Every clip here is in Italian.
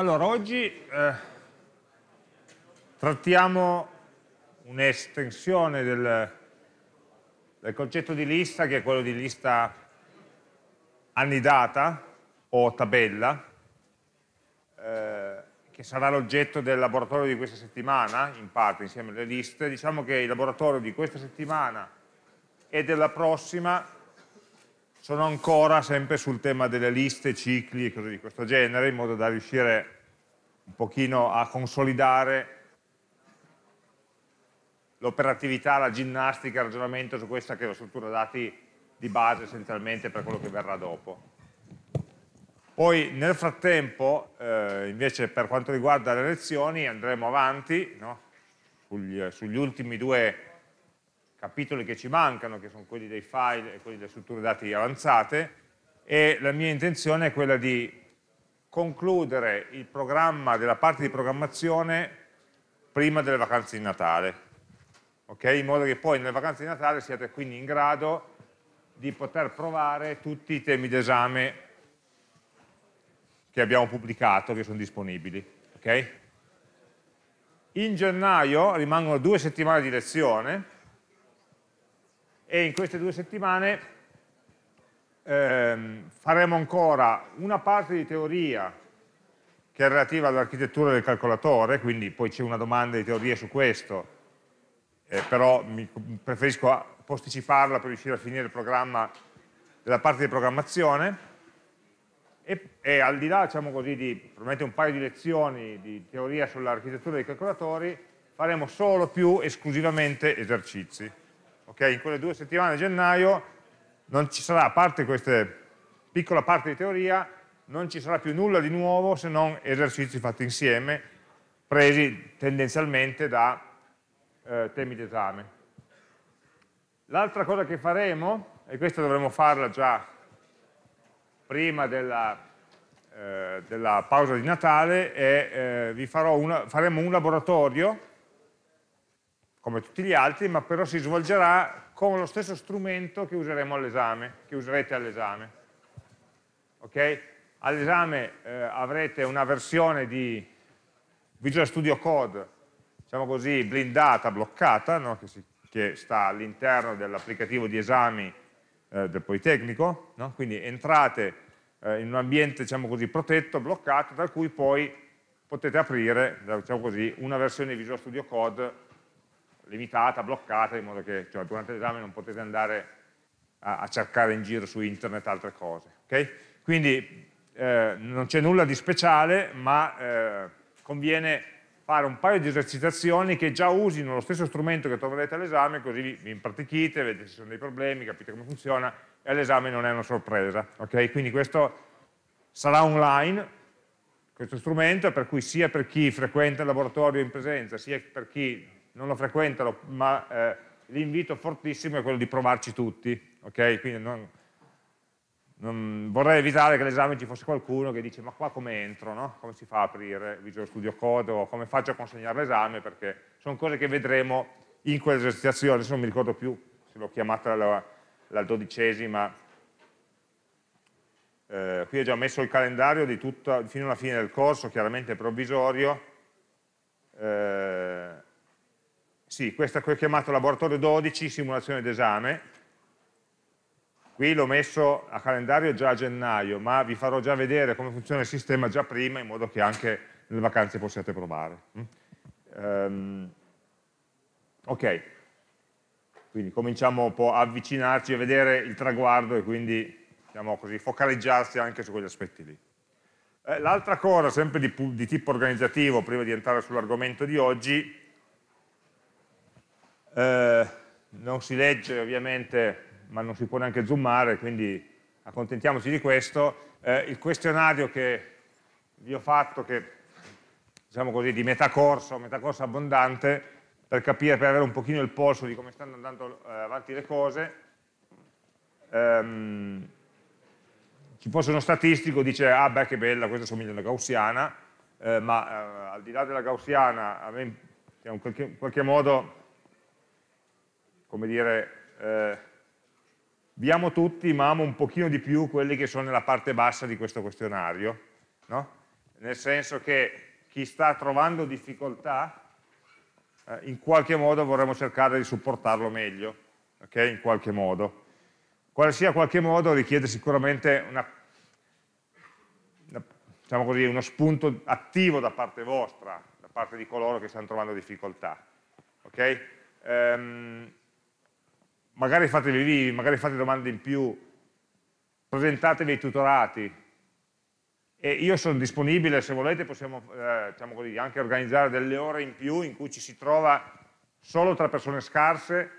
Allora, oggi eh, trattiamo un'estensione del, del, concetto di lista, che è quello di lista annidata o tabella, eh, che sarà l'oggetto del laboratorio di questa settimana, in parte insieme alle liste. Diciamo che il laboratorio di questa settimana e della prossima sono ancora sempre sul tema delle liste, cicli e cose di questo genere, in modo da riuscire un pochino a consolidare l'operatività, la ginnastica, il ragionamento su questa che è la struttura dati di base essenzialmente per quello che verrà dopo. Poi nel frattempo, eh, invece per quanto riguarda le lezioni, andremo avanti no? sugli, sugli ultimi due capitoli che ci mancano, che sono quelli dei file e quelli delle strutture dati avanzate, e la mia intenzione è quella di concludere il programma della parte di programmazione prima delle vacanze di Natale, okay? in modo che poi nelle vacanze di Natale siate quindi in grado di poter provare tutti i temi d'esame che abbiamo pubblicato, che sono disponibili. Okay? In gennaio rimangono due settimane di lezione, e in queste due settimane ehm, faremo ancora una parte di teoria che è relativa all'architettura del calcolatore, quindi poi c'è una domanda di teoria su questo, eh, però preferisco posticiparla per riuscire a finire il programma della parte di programmazione e, e al di là diciamo così, di probabilmente un paio di lezioni di teoria sull'architettura dei calcolatori faremo solo più esclusivamente esercizi. Okay? In quelle due settimane di gennaio non ci sarà, a parte questa piccola parte di teoria, non ci sarà più nulla di nuovo se non esercizi fatti insieme, presi tendenzialmente da eh, temi d'esame. L'altra cosa che faremo, e questa dovremo farla già prima della, eh, della pausa di Natale, è eh, vi una, faremo un laboratorio come tutti gli altri, ma però si svolgerà con lo stesso strumento che useremo all'esame, che userete all'esame. Okay? All'esame eh, avrete una versione di Visual Studio Code, diciamo così, blindata, bloccata, no? che, si, che, sta all'interno dell'applicativo di esami eh, del Politecnico, no? quindi entrate eh, in un ambiente diciamo così, protetto, bloccato, da cui poi potete aprire diciamo così, una versione di Visual Studio Code limitata, bloccata, in modo che cioè, durante l'esame non potete andare a, a, cercare in giro su internet altre cose. Okay? Quindi eh, non c'è nulla di speciale, ma eh, conviene fare un paio di esercitazioni che già usino lo stesso strumento che troverete all'esame, così vi, vi impratichite, vedete se ci sono dei problemi, capite come funziona e all'esame non è una sorpresa. Okay? Quindi questo sarà online, questo strumento, per cui sia per chi frequenta il laboratorio in presenza, sia per chi non lo frequentano, ma eh, l'invito fortissimo è quello di provarci tutti, ok? Quindi non, non, vorrei evitare che all'esame ci fosse qualcuno che dice ma qua come entro, no? come si fa a aprire Visual Studio Code o come faccio a consegnare l'esame perché sono cose che vedremo in quell'esercizio, adesso non mi ricordo più se l'ho chiamata la, la dodicesima, eh, qui ho già messo il calendario di tutta, fino alla fine del corso, chiaramente provvisorio, eh, sì, questo che ho chiamato laboratorio 12, simulazione d'esame. Qui l'ho messo a calendario già a gennaio, ma vi farò già vedere come funziona il sistema già prima, in modo che anche nelle vacanze possiate provare. Um, ok, quindi cominciamo un po' a avvicinarci, a vedere il traguardo e quindi, diciamo così, focalizzarsi anche su quegli aspetti lì. Eh, L'altra cosa, sempre di, di tipo organizzativo, prima di entrare sull'argomento di oggi, eh, non si legge ovviamente, ma non si può neanche zoomare, quindi accontentiamoci di questo. Eh, il questionario che vi ho fatto, che diciamo così, di metà corso, metà corso abbondante, per capire, per avere un pochino il polso di come stanno andando eh, avanti le cose. Ehm, ci fosse uno statistico dice, ah beh che bella, questa somiglia alla gaussiana, eh, ma eh, al di là della gaussiana, a me in qualche, in qualche modo come dire, eh, vi amo tutti ma amo un pochino di più quelli che sono nella parte bassa di questo questionario, no? nel senso che chi sta trovando difficoltà eh, in qualche modo vorremmo cercare di supportarlo meglio, ok? in qualche modo. Qualsiasi qualche modo richiede sicuramente una, una, diciamo così, uno spunto attivo da parte vostra, da parte di coloro che stanno trovando difficoltà. Okay? Um, magari fatevi vivi, magari fate domande in più, presentatevi ai tutorati. E io sono disponibile, se volete possiamo eh, diciamo così, anche organizzare delle ore in più in cui ci si trova solo tra persone scarse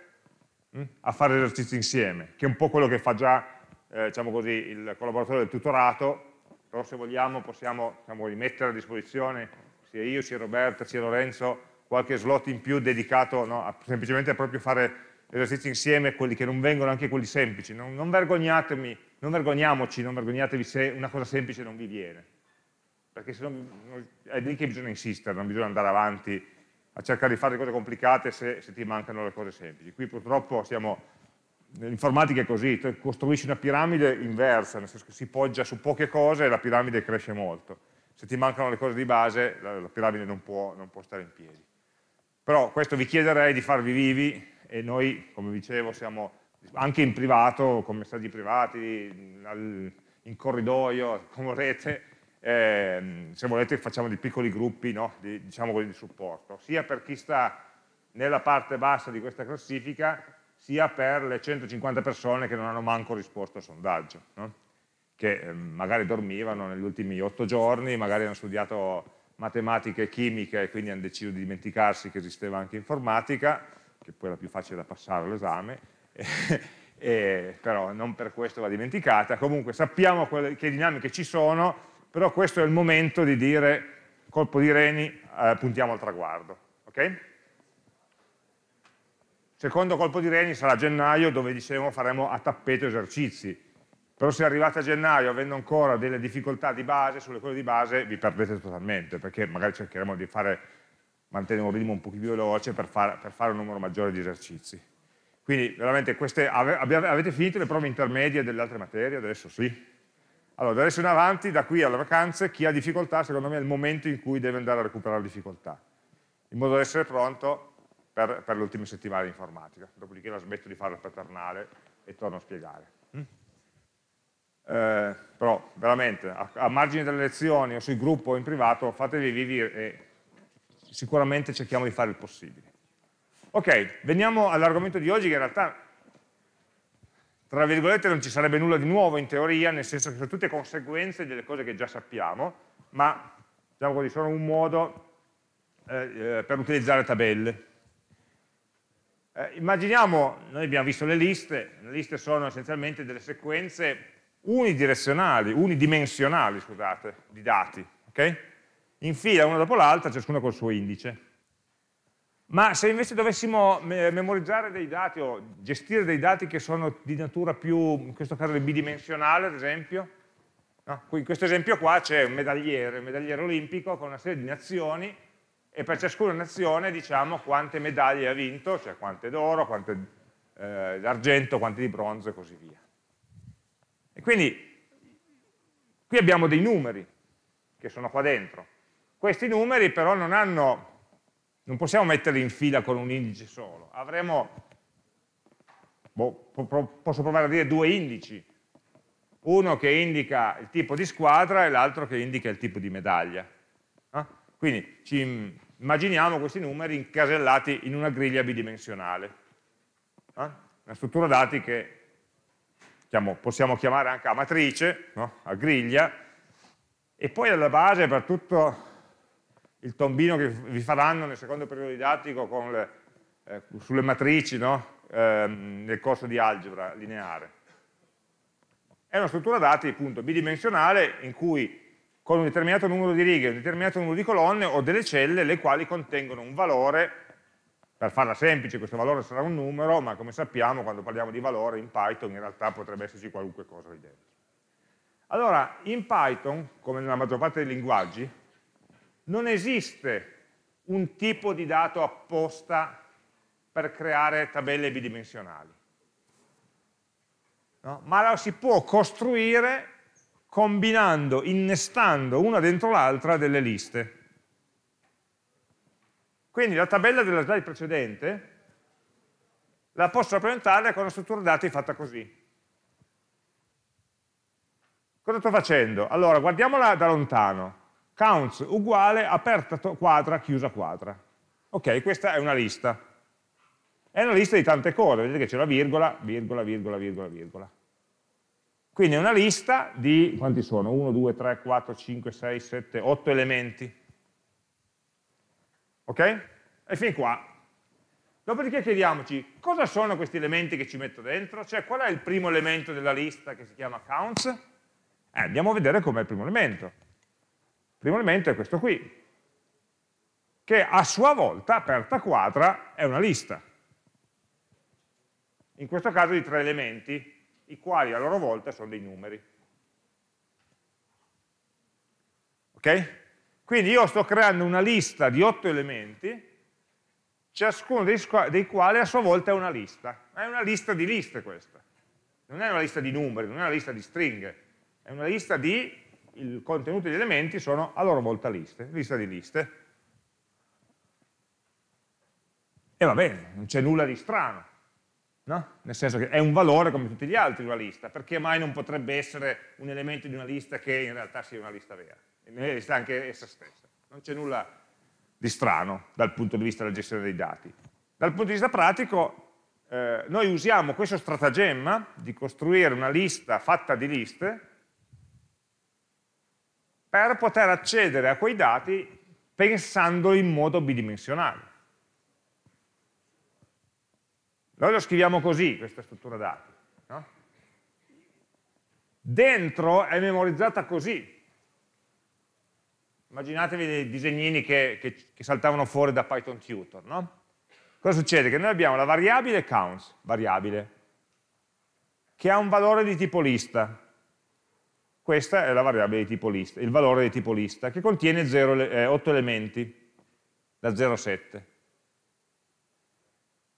mh, hm, a fare esercizi insieme, che è un po' quello che fa già eh, diciamo così, il collaboratore del tutorato, però se vogliamo possiamo diciamo, mettere a disposizione sia io, sia Roberta, sia Lorenzo qualche slot in più dedicato no, a semplicemente a proprio fare esercizi insieme, quelli che non vengono, anche quelli semplici. Non, non vergognatemi, non vergogniamoci, non vergognatevi se una cosa semplice non vi viene. Perché se no è lì che bisogna insistere, non bisogna andare avanti a cercare di fare cose complicate se, se ti mancano le cose semplici. Qui purtroppo siamo l'informatica è così, costruisci una piramide inversa, nel senso che si poggia su poche cose e la piramide cresce molto. Se ti mancano le cose di base, la, piramide non può, non può stare in piedi. Però questo vi chiederei di farvi vivi e noi, come dicevo, siamo anche in privato, con messaggi privati, in corridoio, come volete, eh, se volete facciamo dei piccoli gruppi no? di, diciamo quelli di supporto, sia per chi sta nella parte bassa di questa classifica, sia per le 150 persone che non hanno manco risposto al sondaggio, no? che eh, magari dormivano negli ultimi 8 giorni, magari hanno studiato matematica e chimica e quindi hanno deciso di dimenticarsi che esisteva anche informatica, che poi è la più facile da passare all'esame, però non per questo va dimenticata. Comunque sappiamo che dinamiche ci sono, però questo è il momento di dire, colpo di reni, eh, puntiamo al traguardo. Okay? Secondo colpo di reni sarà gennaio, dove dicevamo faremo a tappeto esercizi. Però se arrivate a gennaio avendo ancora delle difficoltà di base, sulle cose di base vi perdete totalmente, perché magari cercheremo di fare mantenere un ritmo un po' più veloce per, far, per, fare un numero maggiore di esercizi. Quindi veramente queste, ave, avete finito le prove intermedie delle altre materie? Adesso sì. Allora, da adesso in avanti, da qui alle vacanze, chi ha difficoltà, secondo me, è il momento in cui deve andare a recuperare difficoltà, in modo da essere pronto per, per le ultime settimane di informatica. Dopodiché la smetto di fare il paternale e torno a spiegare. Mm? Eh, però, veramente, a, a, margine delle lezioni o sul gruppo o in privato, fatevi vivere e sicuramente cerchiamo di fare il possibile. Ok, veniamo all'argomento di oggi che in realtà, tra virgolette, non ci sarebbe nulla di nuovo in teoria, nel senso che sono tutte conseguenze delle cose che già sappiamo, ma diciamo così, sono un modo eh, eh per utilizzare tabelle. Eh, immaginiamo, noi abbiamo visto le liste, le liste sono essenzialmente delle sequenze unidirezionali, unidimensionali, scusate, di dati, ok? in fila una dopo l'altra, ciascuna col suo indice. Ma se invece dovessimo memorizzare dei dati o gestire dei dati che sono di natura più, in questo caso, bidimensionale, ad esempio, no? in questo esempio qua c'è un medagliere, un medagliere olimpico con una serie di nazioni e per ciascuna nazione diciamo quante medaglie ha vinto, cioè quante d'oro, quante eh, d'argento, quante di bronzo e così via. E quindi qui abbiamo dei numeri che sono qua dentro, questi numeri però non hanno, non possiamo metterli in fila con un indice solo, avremo, boh, posso provare a dire due indici, uno che indica il tipo di squadra e l'altro che indica il tipo di medaglia. Eh? Quindi ci immaginiamo questi numeri incasellati in una griglia bidimensionale, eh? una struttura dati che possiamo chiamare anche a matrice, a griglia, e poi alla base per tutto il tombino che vi faranno nel secondo periodo didattico le, eh, sulle matrici no? eh, nel corso di algebra lineare. È una struttura dati appunto bidimensionale in cui con un determinato numero di righe un determinato numero di colonne ho delle celle le quali contengono un valore, per farla semplice questo valore sarà un numero, ma come sappiamo quando parliamo di valore in Python in realtà potrebbe esserci qualunque cosa lì dentro. Allora, in Python, come nella maggior parte dei linguaggi, non esiste un tipo di dato apposta per creare tabelle bidimensionali. No? Ma la si può costruire combinando, innestando una dentro l'altra delle liste. Quindi la tabella della slide precedente la posso rappresentare con una struttura dati fatta così. Cosa sto facendo? Allora, guardiamola da lontano counts uguale aperta quadra, chiusa quadra. Ok, questa è una lista. È una lista di tante cose, vedete che c'è la virgola, virgola, virgola, virgola, virgola. Quindi è una lista di, quanti sono? 1, 2, 3, 4, 5, 6, 7, 8 elementi. Ok? E fin qua. Dopodiché chiediamoci, cosa sono questi elementi che ci metto dentro? Cioè, qual è il primo elemento della lista che si chiama counts? Eh, andiamo a vedere com'è il primo elemento primo elemento è questo qui, che a sua volta, aperta quadra, è una lista. In questo caso di tre elementi, i quali a loro volta sono dei numeri. Ok? Quindi io sto creando una lista di otto elementi, ciascuno dei, dei quali a sua volta è una lista. È una lista di liste questa. Non è una lista di numeri, non è una lista di stringhe, è una lista di il contenuto degli elementi sono a loro volta liste, lista di liste. E va bene, non c'è nulla di strano, no? nel senso che è un valore come tutti gli altri una lista, perché mai non potrebbe essere un elemento di una lista che in realtà sia una lista vera, una lista anche essa stessa. Non c'è nulla di strano dal punto di vista della gestione dei dati. Dal punto di vista pratico, eh, noi usiamo questo stratagemma di costruire una lista fatta di liste per poter accedere a quei dati pensando in modo bidimensionale. Noi lo scriviamo così, questa struttura dati. No? Dentro è memorizzata così. Immaginatevi dei disegnini che, che, che saltavano fuori da Python Tutor. No? Cosa succede? Che noi abbiamo la variabile counts, variabile, che ha un valore di tipo lista, questa è la variabile di tipo lista, il valore di tipo lista, che contiene 0, eh, 8 elementi, da 0 a 7.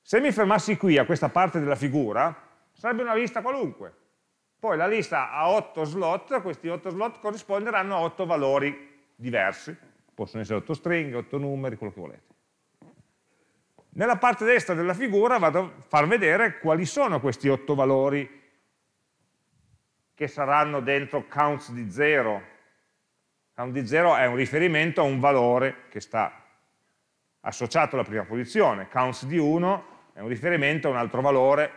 Se mi fermassi qui a questa parte della figura, sarebbe una lista qualunque. Poi la lista ha 8 slot, questi 8 slot corrisponderanno a 8 valori diversi, possono essere 8 stringhe, 8 numeri, quello che volete. Nella parte destra della figura vado a far vedere quali sono questi 8 valori che saranno dentro counts di 0. Count di 0 è un riferimento a un valore che sta associato alla prima posizione, counts di 1 è un riferimento a un altro valore.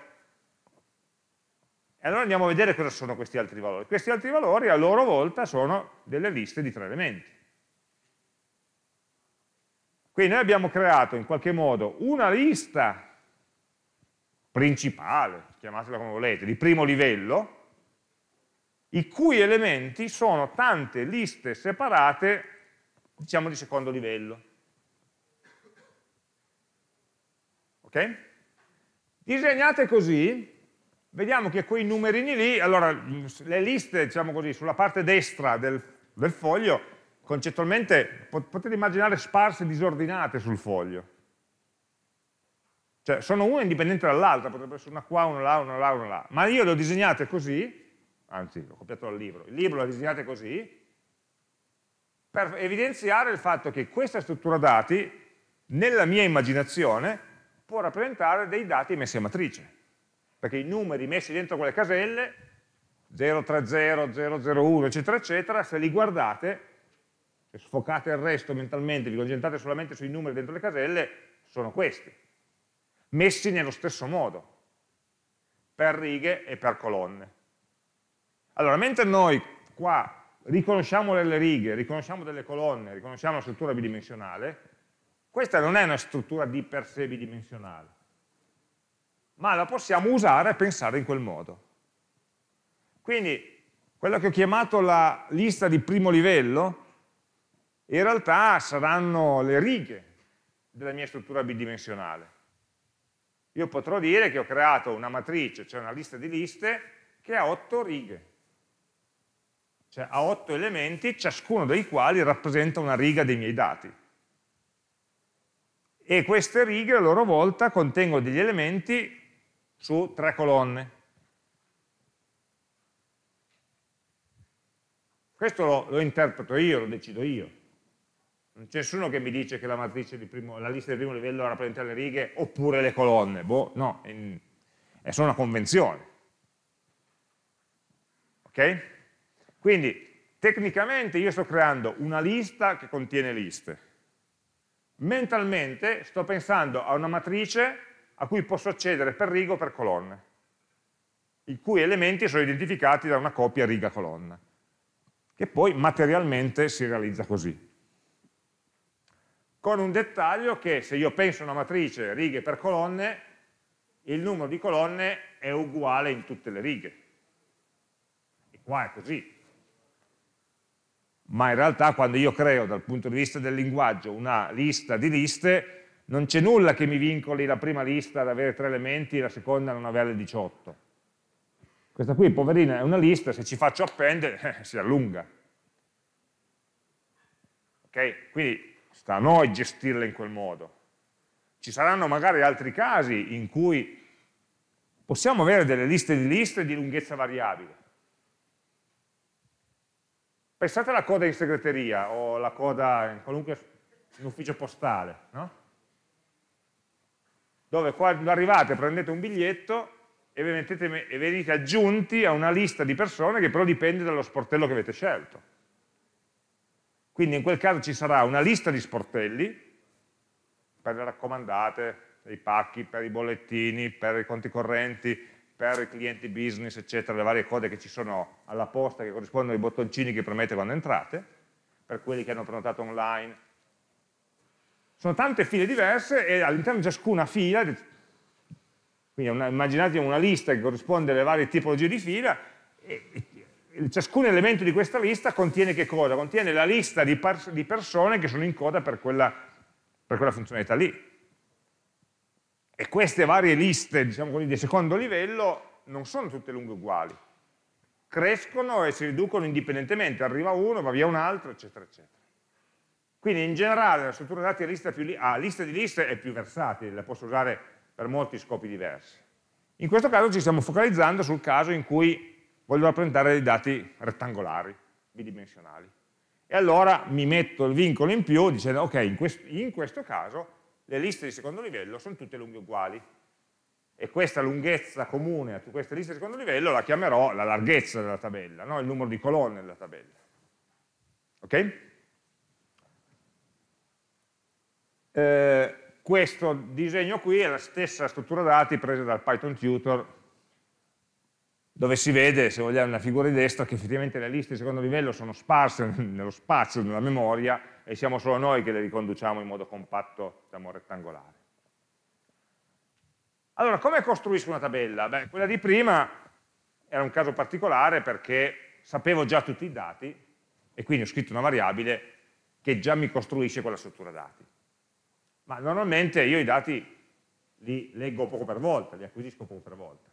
E allora andiamo a vedere cosa sono questi altri valori. Questi altri valori a loro volta sono delle liste di tre elementi. Quindi noi abbiamo creato in qualche modo una lista principale, chiamatela come volete, di primo livello, i cui elementi sono tante liste separate, diciamo di secondo livello. Ok? Disegnate così, vediamo che quei numerini lì, allora le liste, diciamo così, sulla parte destra del, del foglio, concettualmente potete immaginare sparse, disordinate sul foglio. Cioè, sono una indipendente dall'altra, potrebbe essere una qua, una là, una là, una là. Ma io le ho disegnate così, anzi l'ho copiato dal libro, il libro l'ha disegnate così, per evidenziare il fatto che questa struttura dati, nella mia immaginazione, può rappresentare dei dati messi a matrice, perché i numeri messi dentro quelle caselle, 030, 001, eccetera, eccetera, se li guardate, se sfocate il resto mentalmente, vi concentrate solamente sui numeri dentro le caselle, sono questi, messi nello stesso modo, per righe e per colonne. Allora, mentre noi qua riconosciamo delle righe, riconosciamo delle colonne, riconosciamo la struttura bidimensionale, questa non è una struttura di per sé bidimensionale, ma la possiamo usare e pensare in quel modo. Quindi quella che ho chiamato la lista di primo livello, in realtà saranno le righe della mia struttura bidimensionale. Io potrò dire che ho creato una matrice, cioè una lista di liste, che ha otto righe cioè ha otto elementi, ciascuno dei quali rappresenta una riga dei miei dati. E queste righe a loro volta contengono degli elementi su tre colonne. Questo lo, lo interpreto io, lo decido io. Non c'è nessuno che mi dice che la, di primo, la lista di primo livello rappresenta le righe oppure le colonne. Boh, no, è solo una convenzione. Ok? Quindi tecnicamente io sto creando una lista che contiene liste. Mentalmente sto pensando a una matrice a cui posso accedere per riga o per colonna, i cui elementi sono identificati da una coppia riga-colonna, che poi materialmente si realizza così. Con un dettaglio che se io penso a una matrice righe per colonne, il numero di colonne è uguale in tutte le righe. E qua è così, ma in realtà quando io creo dal punto di vista del linguaggio una lista di liste, non c'è nulla che mi vincoli la prima lista ad avere tre elementi e la seconda a non averle 18. Questa qui, poverina, è una lista, se ci faccio append eh, si allunga. Ok? Quindi sta a noi gestirla in quel modo. Ci saranno magari altri casi in cui possiamo avere delle liste di liste di lunghezza variabile Pensate alla coda in segreteria o alla coda in qualunque in ufficio postale, no? dove quando arrivate prendete un biglietto e venite, e venite aggiunti a una lista di persone che però dipende dallo sportello che avete scelto. Quindi in quel caso ci sarà una lista di sportelli per le raccomandate, per i pacchi, per i bollettini, per i conti correnti, per i clienti business, eccetera, le varie code che ci sono alla posta che corrispondono ai bottoncini che premete quando entrate, per quelli che hanno prenotato online. Sono tante file diverse e all'interno di ciascuna fila, quindi una, immaginate una lista che corrisponde alle varie tipologie di fila, e, e, ciascun elemento di questa lista contiene che cosa? Contiene la lista di, di persone che sono in coda per quella, per quella funzionalità lì e queste varie liste, diciamo così, di secondo livello non sono tutte lunghe uguali. Crescono e si riducono indipendentemente, arriva uno, va via un altro, eccetera, eccetera. Quindi in generale la struttura dati a lista, li ah, lista di liste è più versatile, la posso usare per molti scopi diversi. In questo caso ci stiamo focalizzando sul caso in cui voglio rappresentare dei dati rettangolari, bidimensionali. E allora mi metto il vincolo in più dicendo, ok, in, quest in questo caso le liste di secondo livello sono tutte lunghe uguali e questa lunghezza comune a queste liste di secondo livello la chiamerò la larghezza della tabella, no? il numero di colonne della tabella. Ok? Eh, questo disegno qui è la stessa struttura dati presa dal Python Tutor dove si vede, se vogliamo, nella figura di destra che effettivamente le liste di secondo livello sono sparse nello spazio, nella memoria, e siamo solo noi che le riconduciamo in modo compatto, diciamo, rettangolare. Allora, come costruisco una tabella? Beh, quella di prima era un caso particolare perché sapevo già tutti i dati e quindi ho scritto una variabile che già mi costruisce quella struttura dati. Ma normalmente io i dati li leggo poco per volta, li acquisisco poco per volta.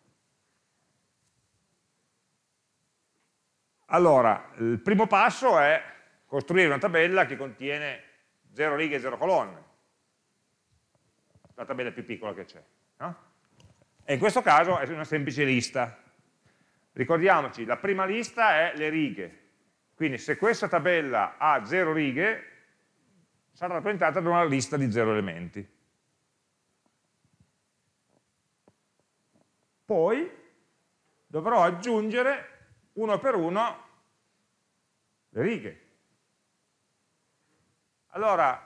Allora, il primo passo è costruire una tabella che contiene 0 righe e 0 colonne, la tabella più piccola che c'è. No? E in questo caso è una semplice lista. Ricordiamoci, la prima lista è le righe, quindi se questa tabella ha 0 righe, sarà rappresentata da una lista di 0 elementi. Poi dovrò aggiungere uno per uno le righe. Allora,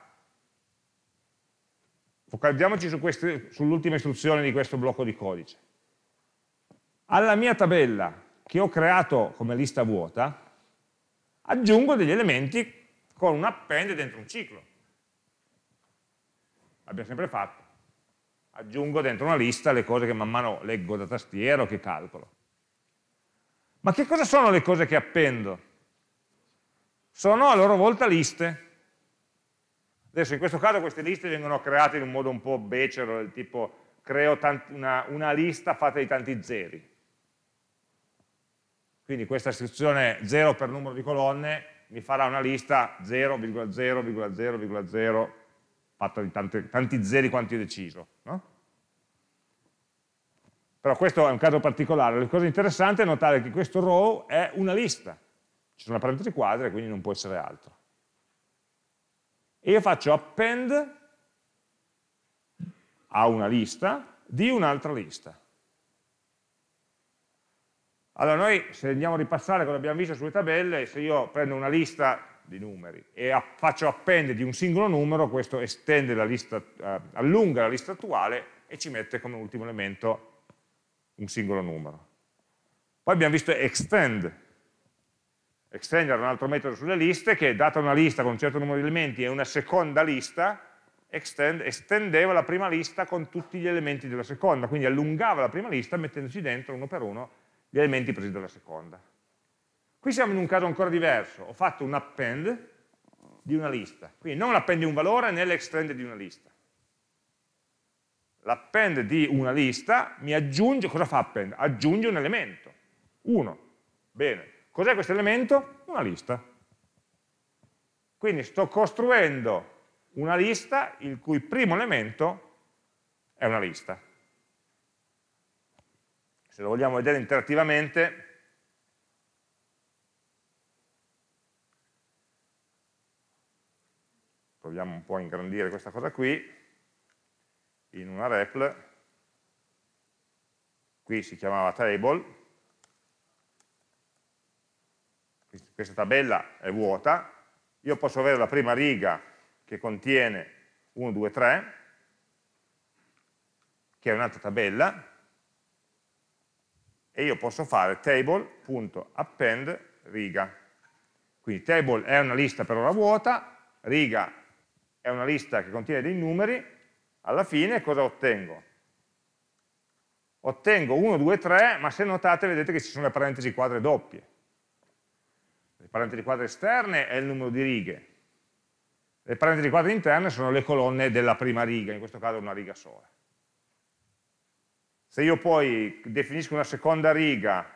focalizziamoci su sull'ultima istruzione di questo blocco di codice. Alla mia tabella che ho creato come lista vuota, aggiungo degli elementi con un append dentro un ciclo. L'abbiamo sempre fatto. Aggiungo dentro una lista le cose che man mano leggo da tastiera o che calcolo. Ma che cosa sono le cose che appendo? Sono a loro volta liste Adesso in questo caso queste liste vengono create in un modo un po' becero, del tipo creo una, una, lista fatta di tanti zeri. Quindi questa istruzione 0 per numero di colonne mi farà una lista 0,0,0,0 fatta di tanti, tanti zeri quanti ho deciso. No? Però questo è un caso particolare. La cosa interessante è notare che questo row è una lista. Ci sono parentesi e quindi non può essere altro e io faccio append a una lista di un'altra lista. Allora noi se andiamo a ripassare quello che abbiamo visto sulle tabelle, se io prendo una lista di numeri e faccio append di un singolo numero, questo estende la lista, eh, allunga la lista attuale e ci mette come ultimo elemento un singolo numero. Poi abbiamo visto extend, extendere un altro metodo sulle liste che data una lista con un certo numero di elementi e una seconda lista extend, estendeva la prima lista con tutti gli elementi della seconda, quindi allungava la prima lista mettendoci dentro uno per uno gli elementi presi dalla seconda. Qui siamo in un caso ancora diverso, ho fatto un append di una lista, quindi non l'append di un valore né l'extend di una lista. L'append di una lista mi aggiunge, cosa fa append? Aggiunge un elemento, uno, bene, Cos'è questo elemento? Una lista. Quindi sto costruendo una lista il cui primo elemento è una lista. Se lo vogliamo vedere interattivamente, proviamo un po' a ingrandire questa cosa qui, in una REPL, qui si chiamava table, questa tabella è vuota, io posso avere la prima riga che contiene 1, 2, 3, che è un'altra tabella, e io posso fare table.append riga. Quindi table è una lista per ora vuota, riga è una lista che contiene dei numeri, alla fine cosa ottengo? Ottengo 1, 2, 3, ma se notate vedete che ci sono le parentesi quadre doppie. Le parentesi quadre esterne è il numero di righe. Le parentesi quadre interne sono le colonne della prima riga, in questo caso una riga sola. Se io poi definisco una seconda riga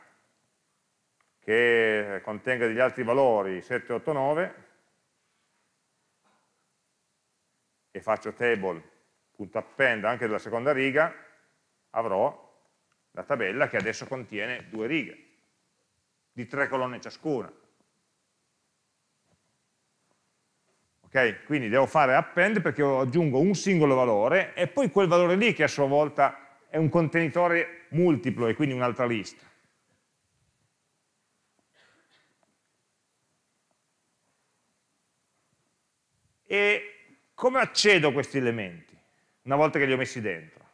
che contenga degli altri valori 7, 8, 9 e faccio table.append anche della seconda riga, avrò la tabella che adesso contiene due righe di tre colonne ciascuna. Okay? Quindi devo fare append perché aggiungo un singolo valore e poi quel valore lì che a sua volta è un contenitore multiplo e quindi un'altra lista. E come accedo a questi elementi una volta che li ho messi dentro?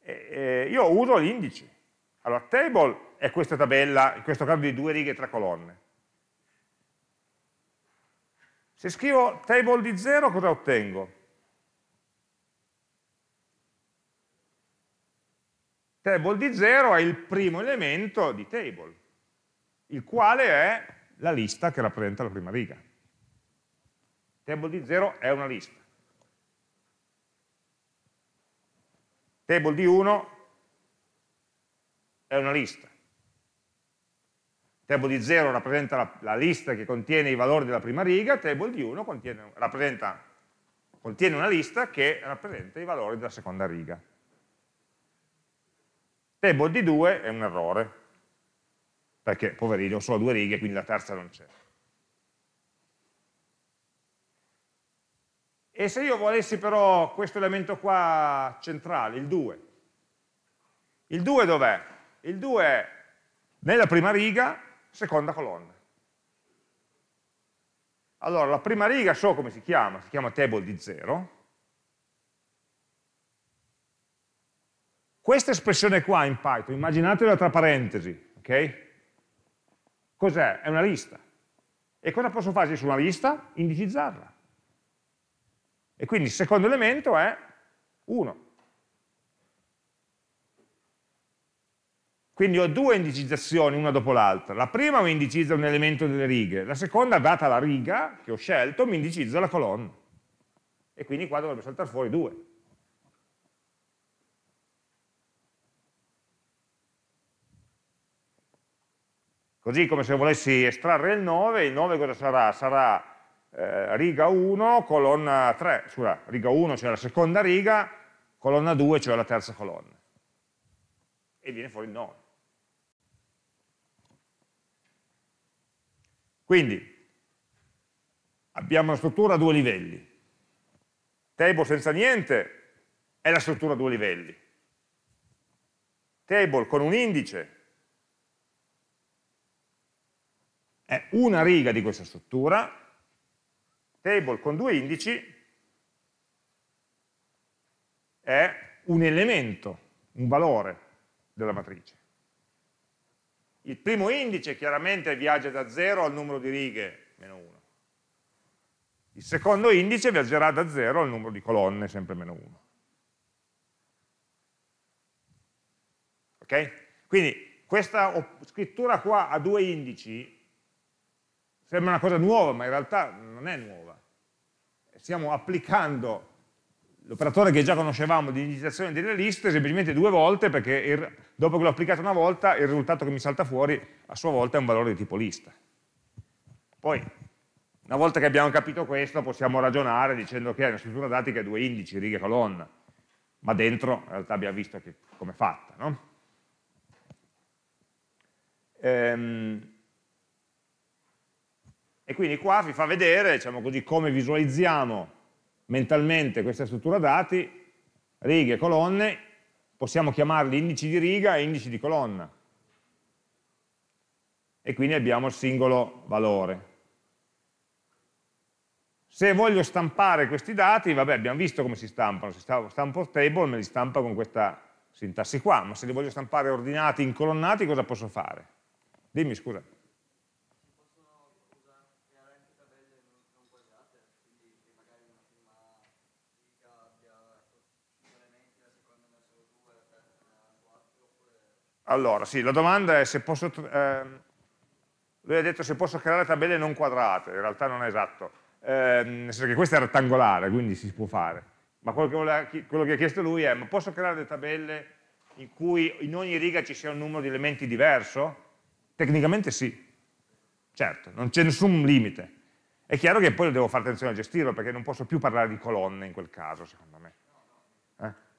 E, e io uso gli indici. Allora, table è questa tabella, in questo caso di due righe e tre colonne se scrivo table di 0 cosa ottengo? Table di 0 è il primo elemento di table, il quale è la lista che rappresenta la prima riga. Table di 0 è una lista. Table di 1 è una lista table di 0 rappresenta la, la, lista che contiene i valori della prima riga, table di 1 contiene, contiene una lista che rappresenta i valori della seconda riga. Table di 2 è un errore, perché poverino, ho solo due righe, quindi la terza non c'è. E se io volessi però questo elemento qua centrale, il 2, il 2 dov'è? Il 2 è nella prima riga seconda colonna. Allora, la prima riga so come si chiama, si chiama table di 0. Questa espressione qua in Python, immaginatela tra parentesi, ok? Cos'è? È una lista. E cosa posso fare su una lista? Indicizzarla. E quindi il secondo elemento è 1. Quindi ho due indicizzazioni una dopo l'altra. La prima mi indicizza un elemento delle righe, la seconda, data la riga che ho scelto, mi indicizza la colonna. E quindi qua dovrebbe saltare fuori due. Così come se volessi estrarre il 9, il 9 cosa sarà? Sarà eh, riga 1, colonna 3, scusa, riga 1 cioè la seconda riga, colonna 2 cioè la terza colonna. E viene fuori il 9. Quindi abbiamo una struttura a due livelli. Table senza niente è la struttura a due livelli. Table con un indice è una riga di questa struttura. Table con due indici è un elemento, un valore della matrice. Il primo indice chiaramente viaggia da 0 al numero di righe, meno 1. Il secondo indice viaggerà da 0 al numero di colonne, sempre meno 1. Ok? Quindi questa scrittura qua a due indici sembra una cosa nuova, ma in realtà non è nuova. Stiamo applicando l'operatore che già conoscevamo di iniziazione delle liste semplicemente due volte perché il, dopo che l'ho applicato una volta il risultato che mi salta fuori a sua volta è un valore di tipo lista. Poi una volta che abbiamo capito questo possiamo ragionare dicendo che è una struttura dati che ha due indici, righe e colonna, ma dentro in realtà abbiamo visto come è fatta. No? Ehm, e quindi qua vi fa vedere diciamo così, come visualizziamo mentalmente questa struttura dati, righe, colonne, possiamo chiamarli indici di riga e indici di colonna. E quindi abbiamo il singolo valore. Se voglio stampare questi dati, vabbè abbiamo visto come si stampano, se stampo table me li stampa con questa sintassi qua, ma se li voglio stampare ordinati, incolonnati, cosa posso fare? Dimmi scusa. Allora, sì, la domanda è se posso... Eh, lui ha detto se posso creare tabelle non quadrate, in realtà non è esatto, eh, nel senso che questa è rettangolare, quindi si può fare. Ma quello che, voleva, quello che ha chiesto lui è, ma posso creare delle tabelle in cui in ogni riga ci sia un numero di elementi diverso? Tecnicamente sì, certo, non c'è nessun limite. È chiaro che poi devo fare attenzione a gestirlo perché non posso più parlare di colonne in quel caso, secondo me.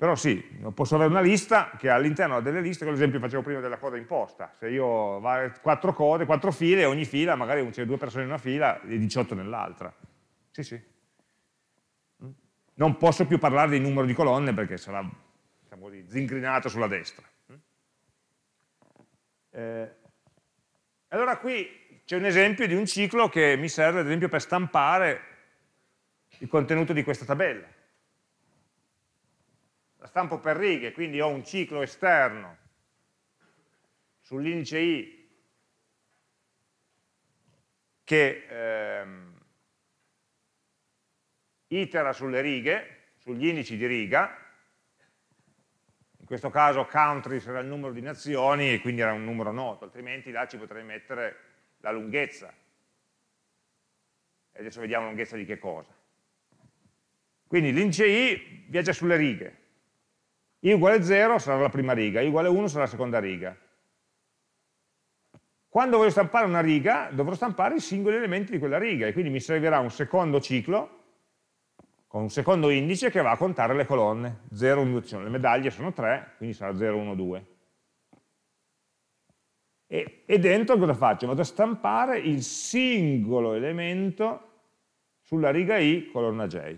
Però sì, posso avere una lista che all'interno delle liste, con l'esempio che facevo prima della coda imposta, se io ho quattro code, quattro file, ogni fila, magari c'è due persone in una fila e 18 nell'altra. Sì, sì. Non posso più parlare di numero di colonne perché sarà diciamo così, zincrinato sulla destra. Eh, allora qui c'è un esempio di un ciclo che mi serve ad esempio per stampare il contenuto di questa tabella la stampo per righe, quindi ho un ciclo esterno sull'indice I che ehm, itera sulle righe, sugli indici di riga, in questo caso country sarà il numero di nazioni e quindi era un numero noto, altrimenti là ci potrei mettere la lunghezza. E adesso vediamo la lunghezza di che cosa. Quindi l'indice I viaggia sulle righe, i uguale 0 sarà la prima riga, i uguale 1 sarà la seconda riga. Quando voglio stampare una riga, dovrò stampare i singoli elementi di quella riga e quindi mi servirà un secondo ciclo con un secondo indice che va a contare le colonne. 0, 1, 2, le medaglie sono 3, quindi sarà 0, 1, 2. E, e dentro cosa faccio? Vado a stampare il singolo elemento sulla riga i colonna j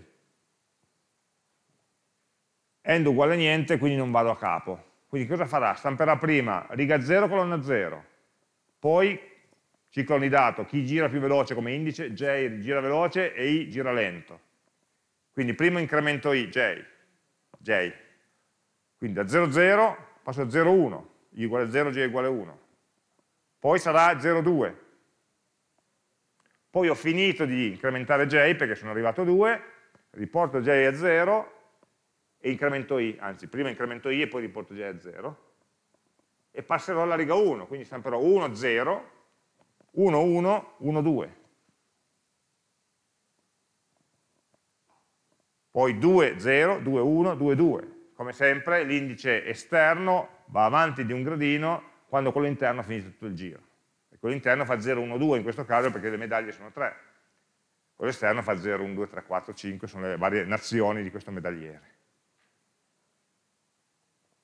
end uguale a niente, quindi non vado a capo. Quindi cosa farà? Stamperà prima riga 0, colonna 0, poi ciclo ciclonidato, chi gira più veloce come indice, J gira veloce e I gira lento. Quindi primo incremento I, J, J. Quindi da 0, 0 passo a 0, 1, I uguale 0, J uguale 1. Poi sarà 0, 2. Poi ho finito di incrementare J perché sono arrivato a 2, riporto J a 0 e incremento i, anzi prima incremento i e poi riporto porto a 0 e passerò alla riga 1, quindi stamperò 1, 0, 1, 1, 1, 2. Poi 2, 0, 2, 1, 2, 2. Come sempre l'indice esterno va avanti di un gradino quando quello interno ha finito tutto il giro. E quello interno fa 0, 1, 2 in questo caso perché le medaglie sono 3. Quello esterno fa 0, 1, 2, 3, 4, 5, sono le varie nazioni di questo medagliere.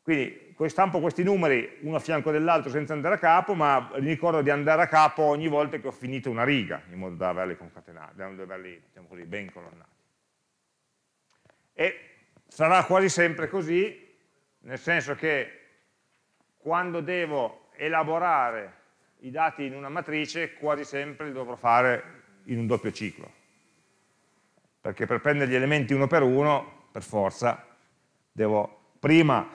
Quindi stampo questi numeri uno a fianco dell'altro senza andare a capo, ma ricordo di andare a capo ogni volta che ho finito una riga, in modo da averli concatenati, da averli diciamo così, ben colonnati. E sarà quasi sempre così, nel senso che quando devo elaborare i dati in una matrice, quasi sempre li dovrò fare in un doppio ciclo. Perché per prendere gli elementi uno per uno, per forza, devo prima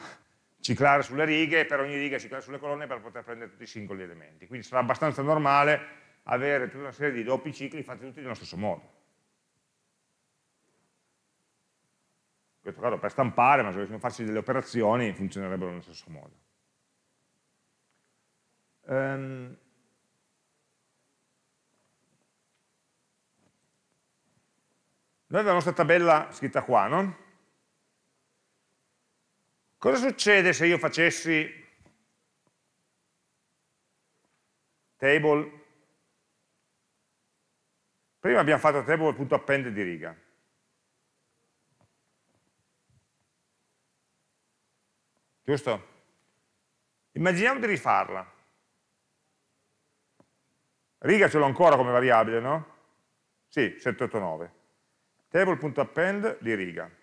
ciclare sulle righe e per ogni riga ciclare sulle colonne per poter prendere tutti i singoli elementi. Quindi sarà abbastanza normale avere tutta una serie di doppi cicli fatti tutti nello stesso modo. In questo caso per stampare, ma se dovessimo farci delle operazioni funzionerebbero nello stesso modo. Um, noi abbiamo la nostra tabella scritta qua, no? Cosa succede se io facessi table? Prima abbiamo fatto table.append di riga. Giusto? Immaginiamo di rifarla. Riga ce l'ho ancora come variabile, no? Sì, 789. Table.append di riga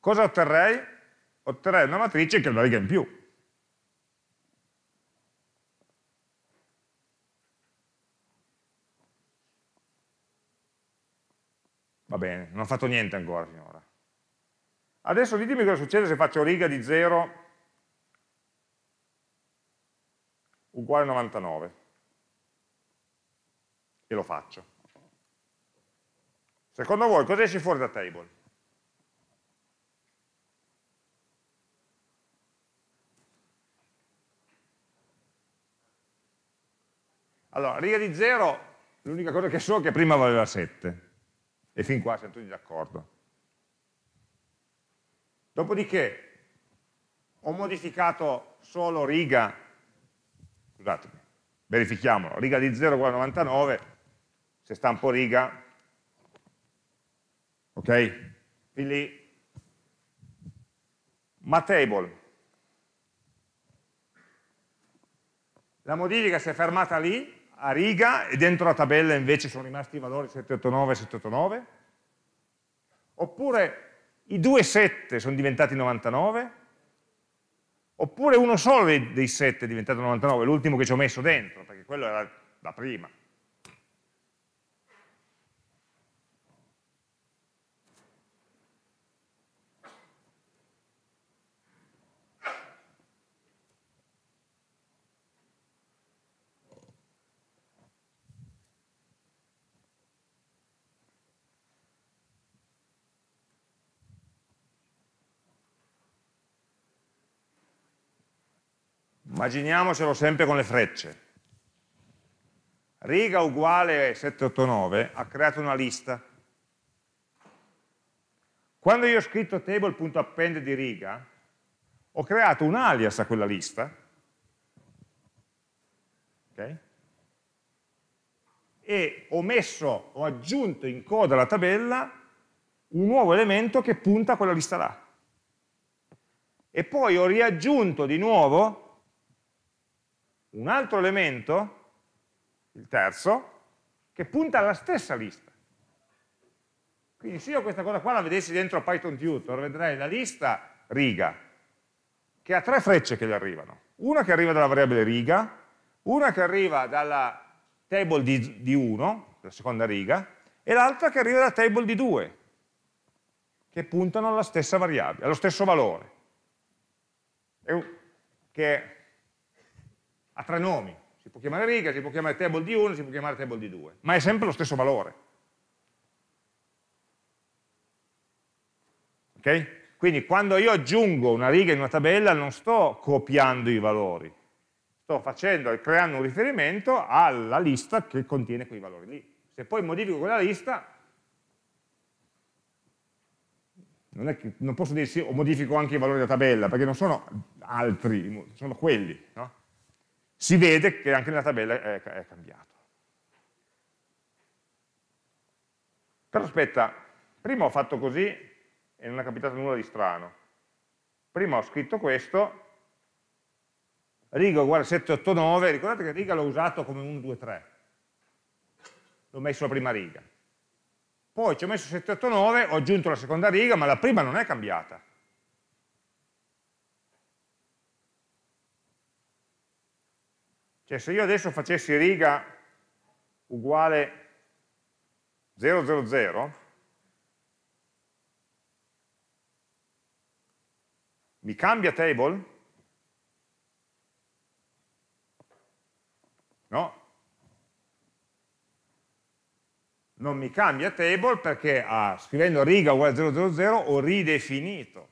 cosa otterrei? Otterrei una matrice che è una riga in più. Va bene, non ho fatto niente ancora finora. Adesso ditemi cosa succede se faccio riga di 0 uguale 99. E lo faccio. Secondo voi cosa esce fuori da table? Allora, riga di 0, l'unica cosa che so è che prima valeva 7. E fin qua siamo tutti d'accordo. Dopodiché ho modificato solo riga, scusatemi, verifichiamolo, riga di 0 uguale a 99, se stampo riga, ok? fin lì, ma table. La modifica si è fermata lì a riga e dentro la tabella invece sono rimasti i valori 789 e 789? Oppure i due 7 sono diventati 99? Oppure uno solo dei 7 è diventato 99, l'ultimo che ci ho messo dentro, perché quello era da prima. immaginiamocelo sempre con le frecce. Riga uguale 789 ha creato una lista. Quando io ho scritto table.append di riga, ho creato un alias a quella lista, okay? e ho messo, ho aggiunto in coda alla tabella un nuovo elemento che punta a quella lista là. E poi ho riaggiunto di nuovo un altro elemento, il terzo, che punta alla stessa lista. Quindi se io questa cosa qua la vedessi dentro Python Tutor, vedrei la lista riga, che ha tre frecce che gli arrivano. Una che arriva dalla variabile riga, una che arriva dalla table di, 1, la seconda riga, e l'altra che arriva dalla table di 2, che puntano alla stessa variabile, allo stesso valore, che ha tre nomi, si può chiamare riga, si può chiamare table di 1, si può chiamare table di 2, ma è sempre lo stesso valore. Ok? Quindi quando io aggiungo una riga in una tabella non sto copiando i valori, sto facendo, creando un riferimento alla lista che contiene quei valori lì. Se poi modifico quella lista, non, che, non posso dire sì, o oh, modifico anche i valori della tabella, perché non sono altri, sono quelli, no? si vede che anche nella tabella è, è cambiato. Però aspetta, prima ho fatto così e non è capitato nulla di strano. Prima ho scritto questo, riga uguale 7, 8, 9, ricordate che riga l'ho usato come 1, 2, 3. L'ho messo la prima riga. Poi ci ho messo 7, 8, 9, ho aggiunto la seconda riga, ma la prima non è cambiata. Cioè se io adesso facessi riga uguale 000, mi cambia table? No. Non mi cambia table perché ah, scrivendo riga uguale 000 ho ridefinito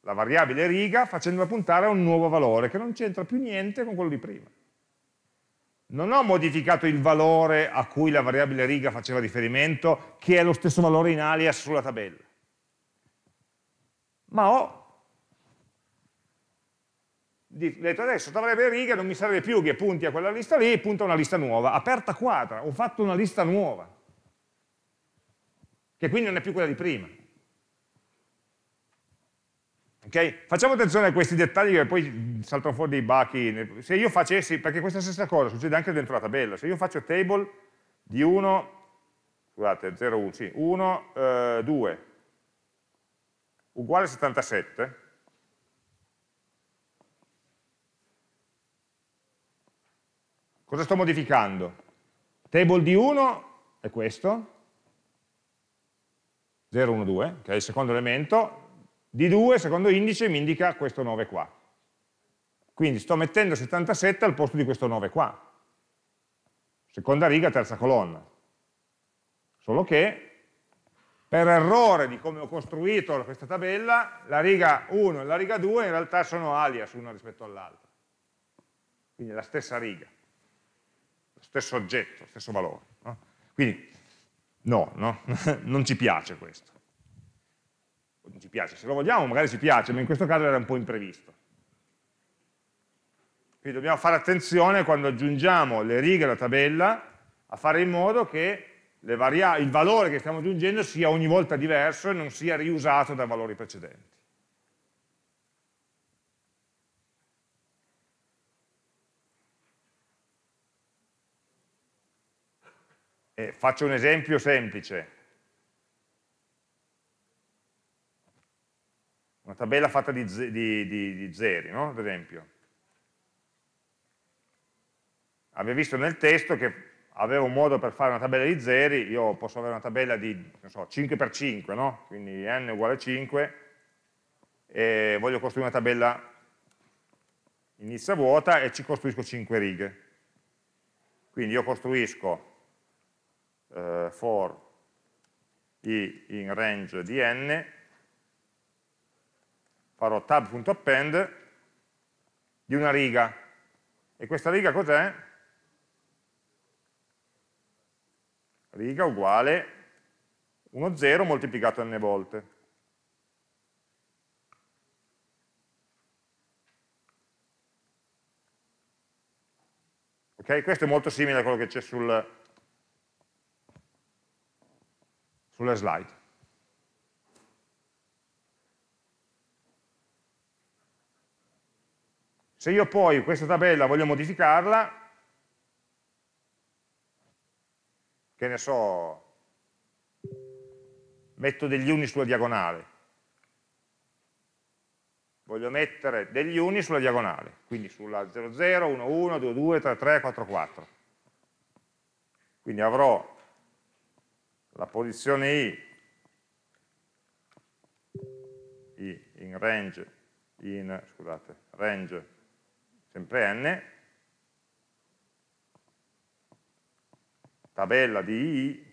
la variabile riga facendola puntare a un nuovo valore che non c'entra più niente con quello di prima non ho modificato il valore a cui la variabile riga faceva riferimento, che è lo stesso valore in alias sulla tabella, ma ho detto adesso la variabile riga non mi serve più che punti a quella lista lì, punta a una lista nuova, aperta quadra, ho fatto una lista nuova, che quindi non è più quella di prima. Okay? Facciamo attenzione a questi dettagli che poi saltano fuori dei bachi. Se io facessi, perché questa stessa cosa succede anche dentro la tabella, se io faccio table di 1, scusate, 0, 1, sì, 1, eh, 2, uguale 77, cosa sto modificando? Table di 1 è questo, 0, 1, 2, che è il secondo elemento, D2 secondo indice mi indica questo 9 qua. Quindi sto mettendo 77 al posto di questo 9 qua. Seconda riga, terza colonna. Solo che per errore di come ho costruito questa tabella, la riga 1 e la riga 2 in realtà sono alias una rispetto all'altra. Quindi è la stessa riga, lo stesso oggetto, lo stesso valore. No? Quindi no, no? non ci piace questo non ci piace, se lo vogliamo magari ci piace, ma in questo caso era un po' imprevisto. Quindi dobbiamo fare attenzione quando aggiungiamo le righe alla tabella a fare in modo che il valore che stiamo aggiungendo sia ogni volta diverso e non sia riusato da valori precedenti. E faccio un esempio semplice. una tabella fatta di, di, di, di zeri, no? ad esempio. Avevo visto nel testo che avevo un modo per fare una tabella di zeri, io posso avere una tabella di so, 5x5, no? quindi n uguale 5, e voglio costruire una tabella inizia vuota e ci costruisco 5 righe. Quindi io costruisco eh, for i in range di n farò tab.append di una riga. E questa riga cos'è? Riga uguale 1, 0 moltiplicato n volte. ok? Questo è molto simile a quello che c'è sul, sulle slide. Se io poi questa tabella voglio modificarla, che ne so, metto degli uni sulla diagonale, voglio mettere degli uni sulla diagonale, quindi sulla 00, 11, 1, 1, 2, Quindi avrò la posizione I, I in range, in, scusate, range sempre n, tabella di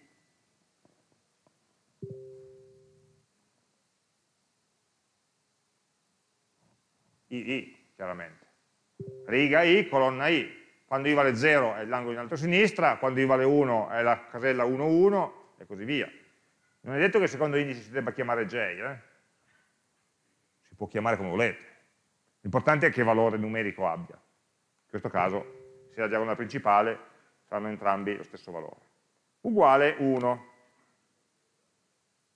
i i, chiaramente. Riga I, colonna I. Quando I vale 0 è l'angolo in alto a sinistra, quando I vale 1 è la casella 1, 1 e così via. Non è detto che il secondo indice si debba chiamare J, eh? si può chiamare come volete. L'importante è che valore numerico abbia. In questo caso, se la diagonale principale, saranno entrambi lo stesso valore. Uguale 1.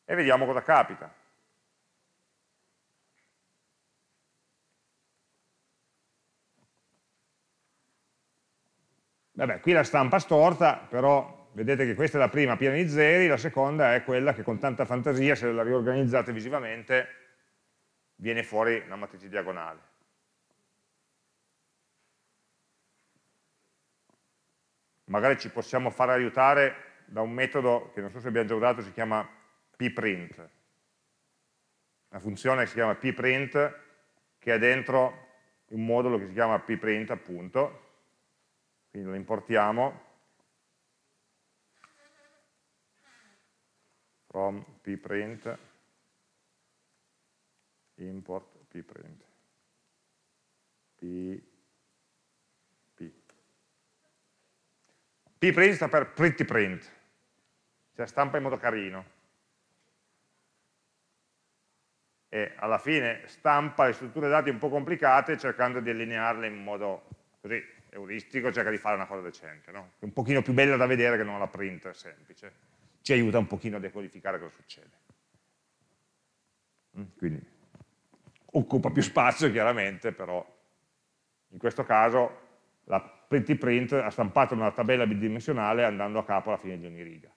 E vediamo cosa capita. Vabbè, qui la stampa storta, però vedete che questa è la prima piena di zeri, la seconda è quella che con tanta fantasia, se la riorganizzate visivamente, viene fuori una matrice diagonale. magari ci possiamo far aiutare da un metodo che non so se abbiamo già usato, si chiama pprint, una funzione che si chiama pprint che ha dentro un modulo che si chiama pprint appunto, quindi lo importiamo from pprint import pprint p pprint sta per pretty print, cioè stampa in modo carino. E alla fine stampa le strutture dati un po' complicate cercando di allinearle in modo così euristico, cerca di fare una cosa decente, no? un pochino più bella da vedere che non la print semplice. Ci aiuta un pochino a decodificare cosa succede. Mm, quindi occupa più spazio chiaramente, però in questo caso la pretty print ha stampato una tabella bidimensionale andando a capo alla fine di ogni riga.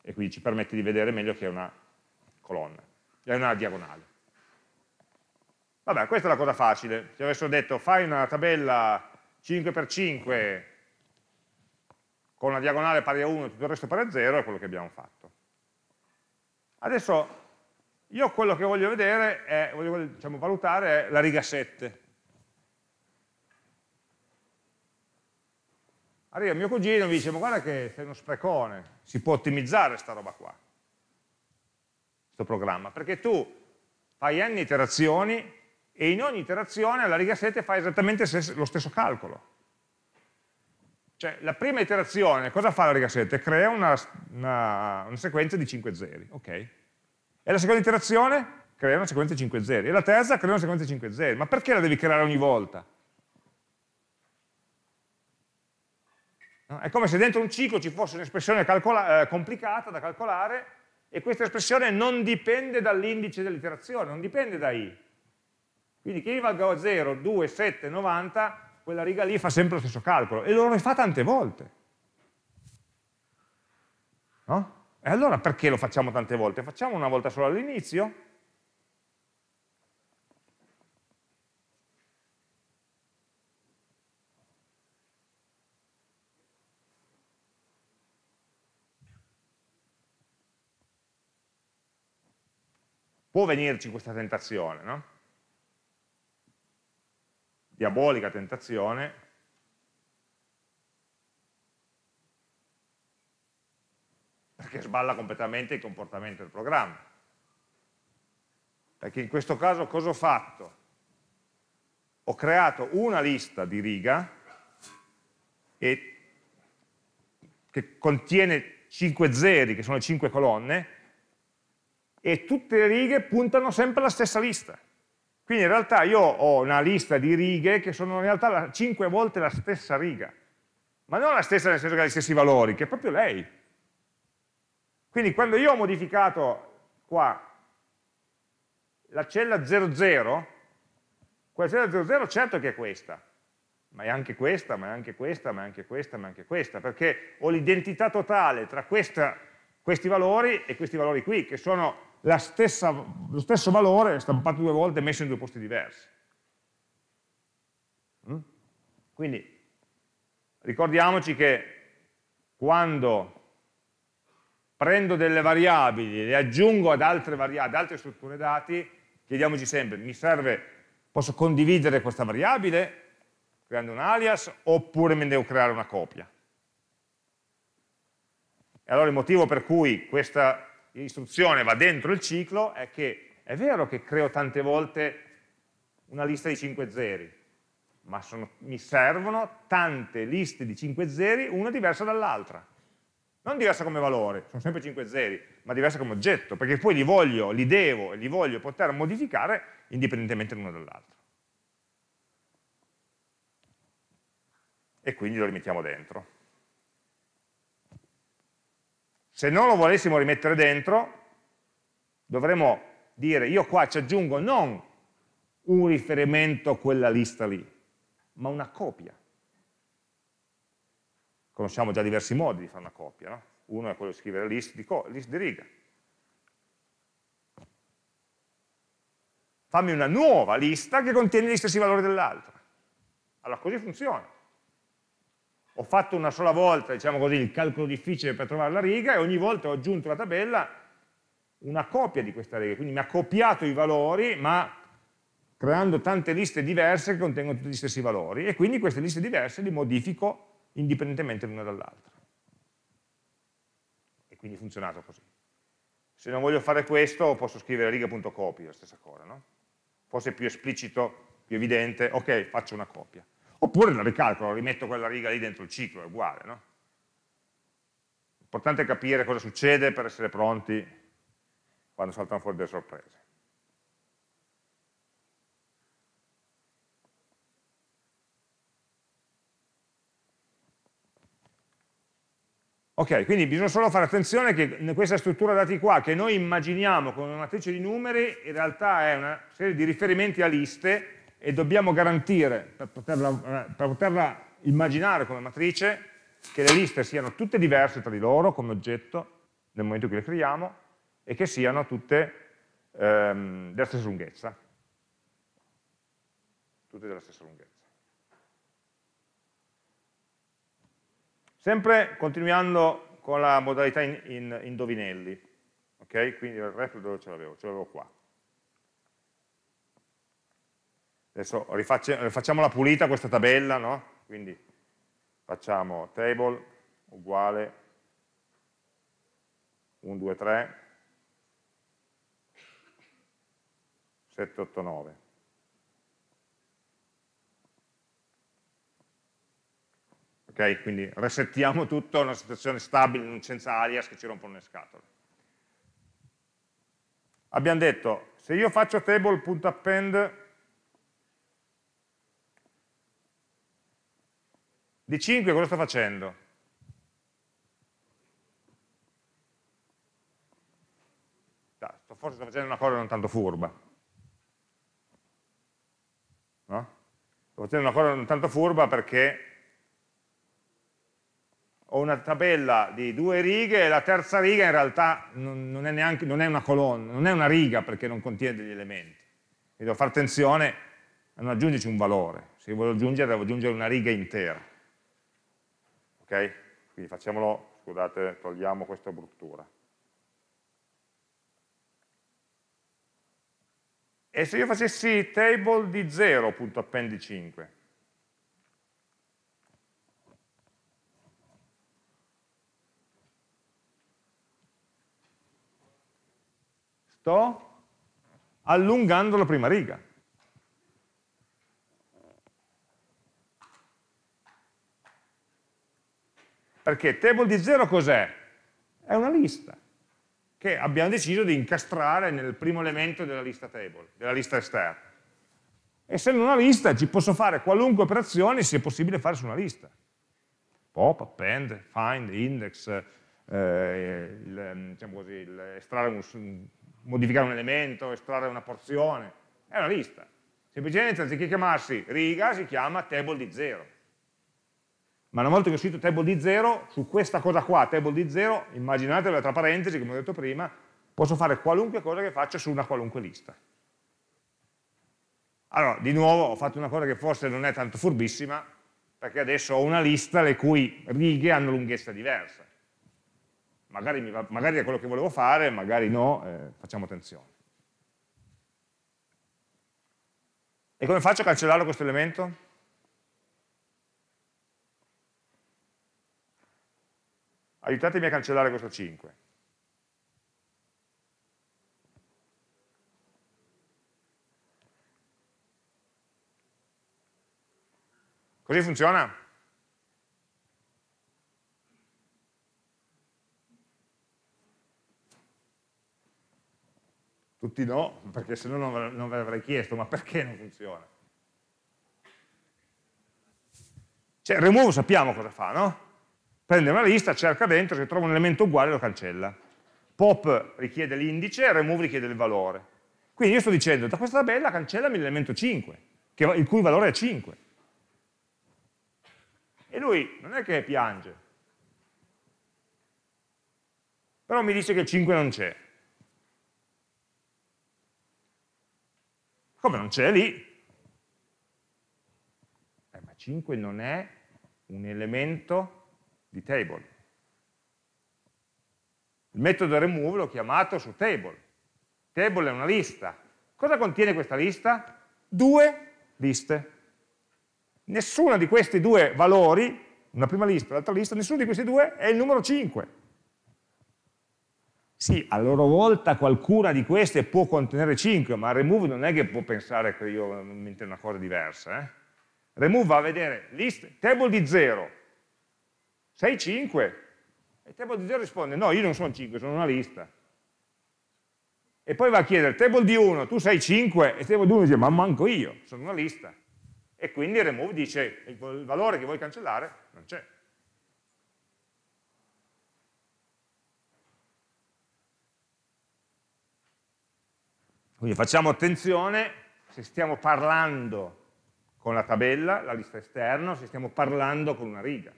E quindi ci permette di vedere meglio che è una colonna, è una diagonale. Vabbè, questa è la cosa facile. se avessero detto fai una tabella 5x5 con una diagonale pari a 1 e tutto il resto pari a 0 è quello che abbiamo fatto. Adesso io quello che voglio vedere, è, voglio diciamo, valutare è la riga 7. Arriva mio cugino e mi dice, ma guarda che sei uno sprecone, si può ottimizzare sta roba qua, questo programma, perché tu fai n iterazioni e in ogni iterazione alla riga 7 fai esattamente lo stesso calcolo. Cioè, la prima iterazione, cosa fa la riga 7? Crea una, una, una sequenza di 5 zeri, ok? E la seconda iterazione crea una sequenza di 5 zeri, e la terza crea una sequenza di 5 zeri. Ma perché la devi creare ogni volta? È come se dentro un ciclo ci fosse un'espressione eh, complicata da calcolare e questa espressione non dipende dall'indice dell'iterazione, non dipende da i. Quindi che i valga 0, 2, 7, 90, quella riga lì fa sempre lo stesso calcolo e lo rifà tante volte. No? E allora perché lo facciamo tante volte? Facciamo una volta solo all'inizio Può venirci questa tentazione, no? Diabolica tentazione. Perché sballa completamente il comportamento del programma. Perché in questo caso cosa ho fatto? Ho creato una lista di riga e che contiene 5 zeri, che sono le 5 colonne, e tutte le righe puntano sempre alla stessa lista. Quindi in realtà io ho una lista di righe che sono in realtà 5 volte la stessa riga, ma non la stessa nel senso che ha gli stessi valori, che è proprio lei. Quindi quando io ho modificato qua la cella 00, quella cella 00 certo che è questa, ma è anche questa, ma è anche questa, ma è anche questa, ma è anche questa, perché ho l'identità totale tra questa questi valori e questi valori qui, che sono stessa, lo stesso valore stampato due volte e messo in due posti diversi. Mm? Quindi ricordiamoci che quando prendo delle variabili, e le aggiungo ad altre variabili, ad altre strutture dati, chiediamoci sempre, mi serve, posso condividere questa variabile creando un alias oppure me ne devo creare una copia? E allora il motivo per cui questa istruzione va dentro il ciclo è che è vero che creo tante volte una lista di 5 zeri, ma sono, mi servono tante liste di 5 zeri, una diversa dall'altra. Non diversa come valore, sono sempre 5 zeri, ma diversa come oggetto, perché poi li voglio, li devo e li voglio poter modificare indipendentemente l'uno dall'altro. E quindi lo rimettiamo dentro. Se non lo volessimo rimettere dentro, dovremmo dire io qua ci aggiungo non un riferimento a quella lista lì, ma una copia. Conosciamo già diversi modi di fare una copia, no? Uno è quello di scrivere list di, list di riga. Fammi una nuova lista che contiene gli stessi valori dell'altra. Allora così funziona ho fatto una sola volta, diciamo così, il calcolo difficile per trovare la riga e ogni volta ho aggiunto alla tabella una copia di questa riga, quindi mi ha copiato i valori, ma creando tante liste diverse che contengono tutti gli stessi valori e quindi queste liste diverse le modifico indipendentemente l'una dall'altra. E quindi è funzionato così. Se non voglio fare questo posso scrivere riga.copy, la stessa cosa, no? Forse è più esplicito, più evidente, ok, faccio una copia oppure la ricalcolo, rimetto quella riga lì dentro il ciclo, è uguale, no? L'importante è capire cosa succede per essere pronti quando saltano fuori delle sorprese. Ok, quindi bisogna solo fare attenzione che questa struttura dati qua, che noi immaginiamo come una matrice di numeri, in realtà è una serie di riferimenti a liste e dobbiamo garantire, per poterla, eh, per poterla immaginare come matrice, che le liste siano tutte diverse tra di loro come oggetto nel momento in cui le creiamo e che siano tutte ehm, della stessa lunghezza. Tutte della stessa lunghezza. Sempre continuando con la modalità in, in, indovinelli, ok? Quindi il resto dove ce l'avevo? Ce l'avevo qua. Adesso facciamo la pulita questa tabella, no? Quindi facciamo table uguale 1, 2, 3, 7, 8, 9. Ok, quindi resettiamo tutto a una situazione stabile, senza alias che ci rompono le scatole. Abbiamo detto, se io faccio table.append di 5 cosa sta facendo? Forse sta facendo una cosa non tanto furba. No? Sto facendo una cosa non tanto furba perché ho una tabella di due righe e la terza riga in realtà non, non, è, neanche, non è una colonna, non è una riga perché non contiene degli elementi. Quindi devo fare attenzione a non aggiungerci un valore. Se voglio aggiungere, devo aggiungere una riga intera ok? Quindi facciamolo, scusate, togliamo questa bruttura. E se io facessi table di 0.appendi5? Sto allungando la prima riga. Perché table di 0 cos'è? È una lista che abbiamo deciso di incastrare nel primo elemento della lista table, della lista esterna. Essendo una lista ci posso fare qualunque operazione sia possibile fare su una lista. Pop, append, find, index, eh, il, ehm, diciamo così, il, un, modificare un elemento, estrarre una porzione, è una lista. Semplicemente anziché chiamarsi riga si chiama table di 0 ma una volta che ho scritto table di 0, su questa cosa qua, table di 0, immaginatelo tra parentesi, come ho detto prima, posso fare qualunque cosa che faccio su una qualunque lista. Allora, di nuovo, ho fatto una cosa che forse non è tanto furbissima, perché adesso ho una lista le cui righe hanno lunghezza diversa. Magari, va, magari è quello che volevo fare, magari no, eh, facciamo attenzione. E come faccio a cancellare questo elemento? aiutatemi a cancellare questo 5 così funziona? tutti no, perché se no non, ve l'avrei chiesto, ma perché non funziona? Cioè, remove sappiamo cosa fa, no? prende una lista, cerca dentro, se trova un elemento uguale lo cancella. Pop richiede l'indice, remove richiede il valore. Quindi io sto dicendo, da questa tabella cancellami l'elemento 5, che, il cui valore è 5. E lui non è che piange, però mi dice che il 5 non c'è. Come non c'è lì? Eh, ma 5 non è un elemento di table. Il metodo remove l'ho chiamato su table. Table è una lista. Cosa contiene questa lista? Due liste. Nessuno di questi due valori, una prima lista e l'altra lista, nessuno di questi due è il numero 5. Sì, a loro volta qualcuna di queste può contenere 5, ma remove non è che può pensare che io mentre una cosa diversa. Eh? Remove va a vedere list, table di 0, sei 5? E il table di 0 risponde, no, io non sono 5, sono una lista. E poi va a chiedere, table di 1, tu sei 5? E il table di 1 dice, ma manco io, sono una lista. E quindi remove dice, il valore che vuoi cancellare non c'è. Quindi facciamo attenzione se stiamo parlando con la tabella, la lista esterna, se stiamo parlando con una riga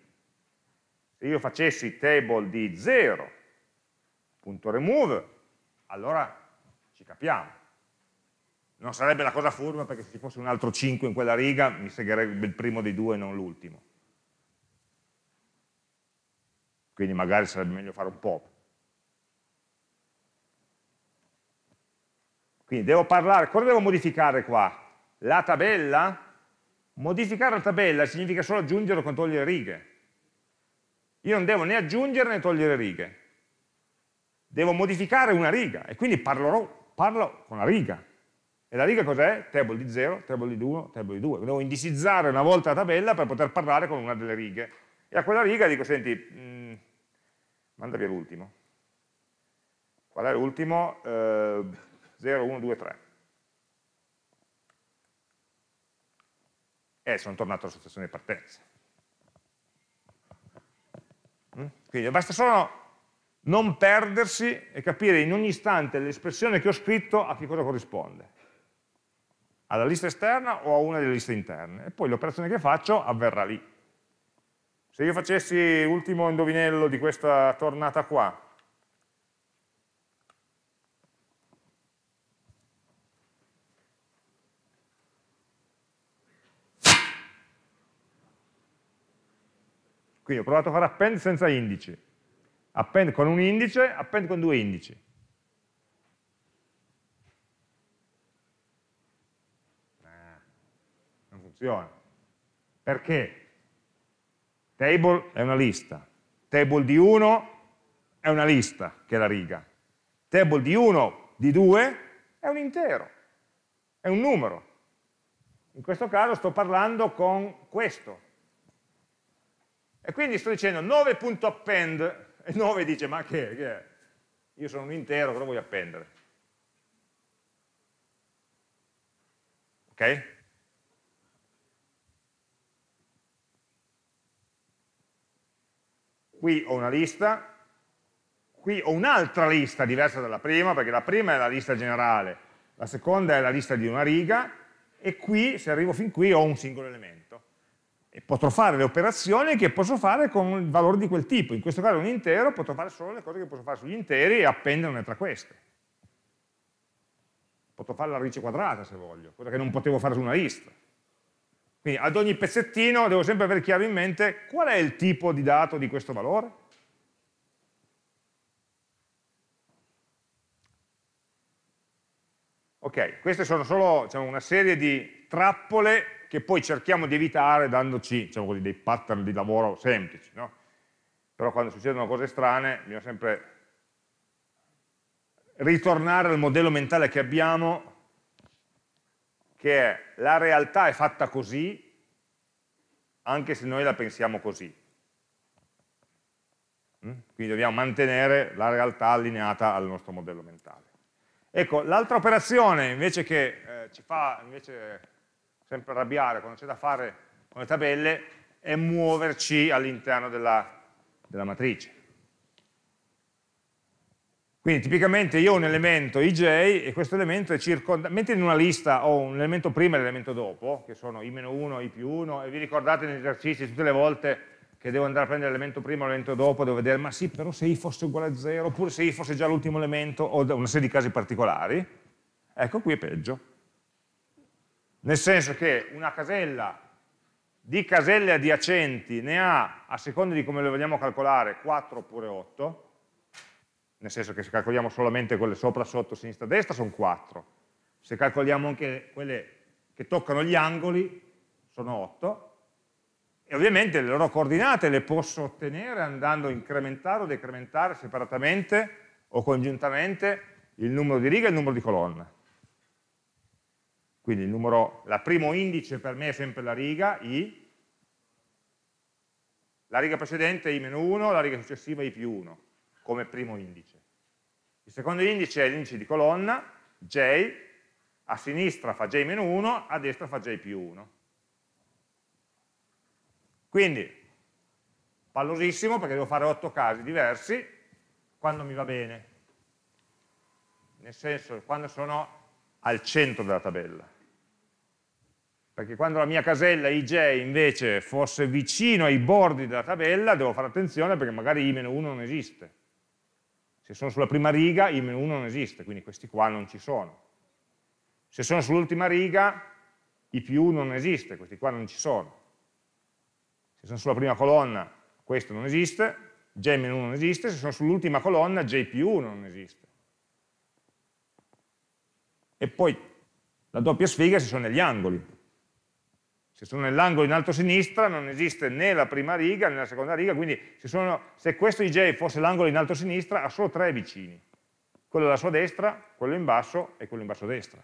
se io facessi table di 0.remove, allora ci capiamo. Non sarebbe la cosa furba perché se ci fosse un altro 5 in quella riga mi segherebbe il primo dei due e non l'ultimo. Quindi magari sarebbe meglio fare un pop. Quindi devo parlare, cosa devo modificare qua? La tabella? Modificare la tabella significa solo aggiungere o togliere righe io non devo né aggiungere né togliere righe. Devo modificare una riga e quindi parlerò, parlo con la riga. E la riga cos'è? Table di 0, table di 1, table di 2. Devo indicizzare una volta la tabella per poter parlare con una delle righe. E a quella riga dico, senti, mh, mm, manda via l'ultimo. Qual è l'ultimo? Eh, 0, 1, 2, 3. E sono tornato alla situazione di partenza. Quindi basta solo non perdersi e capire in ogni istante l'espressione che ho scritto a che cosa corrisponde. Alla lista esterna o a una delle liste interne. E poi l'operazione che faccio avverrà lì. Se io facessi l'ultimo indovinello di questa tornata qua, Quindi ho provato a fare append senza indici, append con un indice, append con due indici. Ah, non funziona. Perché? Table è una lista, table di 1 è una lista che è la riga, table di 1, di 2 è un intero, è un numero. In questo caso sto parlando con questo, e quindi sto dicendo 9.append e 9 dice ma che, che è? Io sono un intero, cosa voglio appendere? Ok? Qui ho una lista, qui ho un'altra lista diversa dalla prima, perché la prima è la lista generale, la seconda è la lista di una riga, e qui, se arrivo fin qui, ho un singolo elemento e potrò fare le operazioni che posso fare con il valore di quel tipo, in questo caso un intero, potrò fare solo le cose che posso fare sugli interi e appenderne tra queste. Potrò fare la radice quadrata se voglio, cosa che non potevo fare su una lista. Quindi ad ogni pezzettino devo sempre avere chiaro in mente qual è il tipo di dato di questo valore. Ok, queste sono solo diciamo, una serie di trappole che poi cerchiamo di evitare dandoci diciamo così, dei pattern di lavoro semplici. No? Però quando succedono cose strane bisogna sempre ritornare al modello mentale che abbiamo, che è la realtà è fatta così, anche se noi la pensiamo così. Mm? Quindi dobbiamo mantenere la realtà allineata al nostro modello mentale. Ecco, l'altra operazione invece che eh, ci fa invece sempre arrabbiare quando c'è da fare con le tabelle, è muoverci all'interno della, della matrice. Quindi tipicamente io ho un elemento ij e questo elemento è circondato, mentre in una lista ho un elemento prima e l'elemento dopo, che sono i-1, i più 1, e vi ricordate negli esercizi tutte le volte che devo andare a prendere l'elemento prima e l'elemento dopo, devo vedere, ma sì, però se i fosse uguale a 0, oppure se i fosse già l'ultimo elemento, o una serie di casi particolari, ecco qui è peggio nel senso che una casella di caselle adiacenti ne ha, a seconda di come le vogliamo calcolare, 4 oppure 8, nel senso che se calcoliamo solamente quelle sopra, sotto, sinistra, destra sono 4, se calcoliamo anche quelle che toccano gli angoli sono 8, e ovviamente le loro coordinate le posso ottenere andando a incrementare o decrementare separatamente o congiuntamente il numero di righe e il numero di colonne. Quindi il numero, la primo indice per me è sempre la riga, i, la riga precedente è i-1, la riga successiva è i più 1, come primo indice. Il secondo indice è l'indice di colonna, j, a sinistra fa j-1, a destra fa j più 1. Quindi, pallosissimo perché devo fare 8 casi diversi quando mi va bene. Nel senso, quando sono al centro della tabella perché quando la mia casella IJ invece fosse vicino ai bordi della tabella devo fare attenzione perché magari I-1 non esiste. Se sono sulla prima riga I-1 non esiste, quindi questi qua non ci sono. Se sono sull'ultima riga I più 1 non esiste, questi qua non ci sono. Se sono sulla prima colonna questo non esiste, J-1 non esiste, se sono sull'ultima colonna J più 1 non esiste. E poi la doppia sfiga se sono negli angoli se sono nell'angolo in alto a sinistra non esiste né la prima riga né la seconda riga, quindi se, sono, se questo IJ fosse l'angolo in alto a sinistra ha solo tre vicini, quello alla sua destra, quello in basso e quello in basso a destra.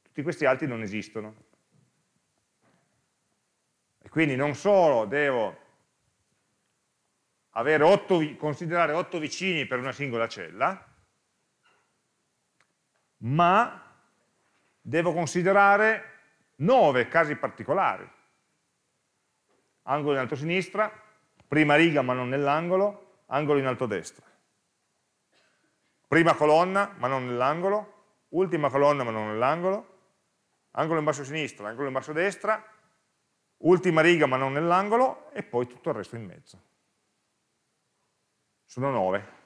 Tutti questi altri non esistono. E quindi non solo devo otto, considerare otto vicini per una singola cella, ma devo considerare 9 casi particolari. Angolo in alto a sinistra, prima riga ma non nell'angolo, angolo in alto a destra. Prima colonna ma non nell'angolo, ultima colonna ma non nell'angolo, angolo in basso a sinistra, angolo in basso a destra, ultima riga ma non nell'angolo e poi tutto il resto in mezzo. Sono 9.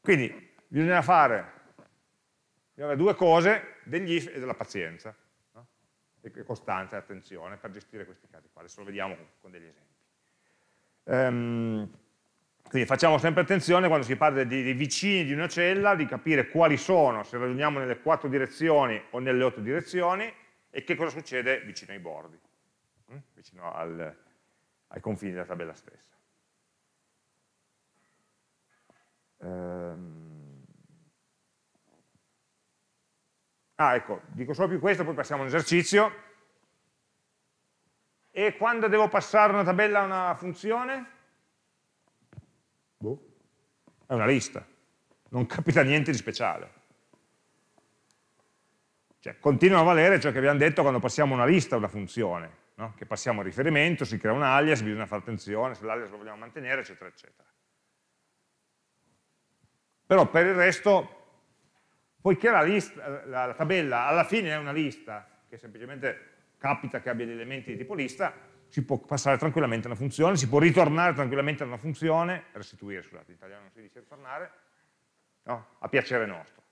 Quindi bisogna fare, bisogna fare due cose, degli if e della pazienza e costanza e attenzione per gestire questi casi qua. Adesso lo vediamo con degli esempi. Ehm, quindi facciamo sempre attenzione quando si parla dei vicini di una cella di capire quali sono, se ragioniamo nelle quattro direzioni o nelle otto direzioni, e che cosa succede vicino ai bordi, mm? vicino al, ai confini della tabella stessa. Ehm, Ah, ecco, dico solo più questo, poi passiamo all'esercizio. E quando devo passare una tabella a una funzione? Boh. È una lista. Non capita niente di speciale. Cioè, continua a valere ciò che abbiamo detto quando passiamo una lista a una funzione, no? che passiamo a riferimento, si crea un alias, bisogna fare attenzione se l'alias lo vogliamo mantenere, eccetera, eccetera. Però per il resto poiché la, lista, la, la tabella alla fine è una lista, che semplicemente capita che abbia degli elementi di tipo lista, si può passare tranquillamente a una funzione, si può ritornare tranquillamente a una funzione, restituire, scusate, in italiano non si dice ritornare, no? a piacere nostro.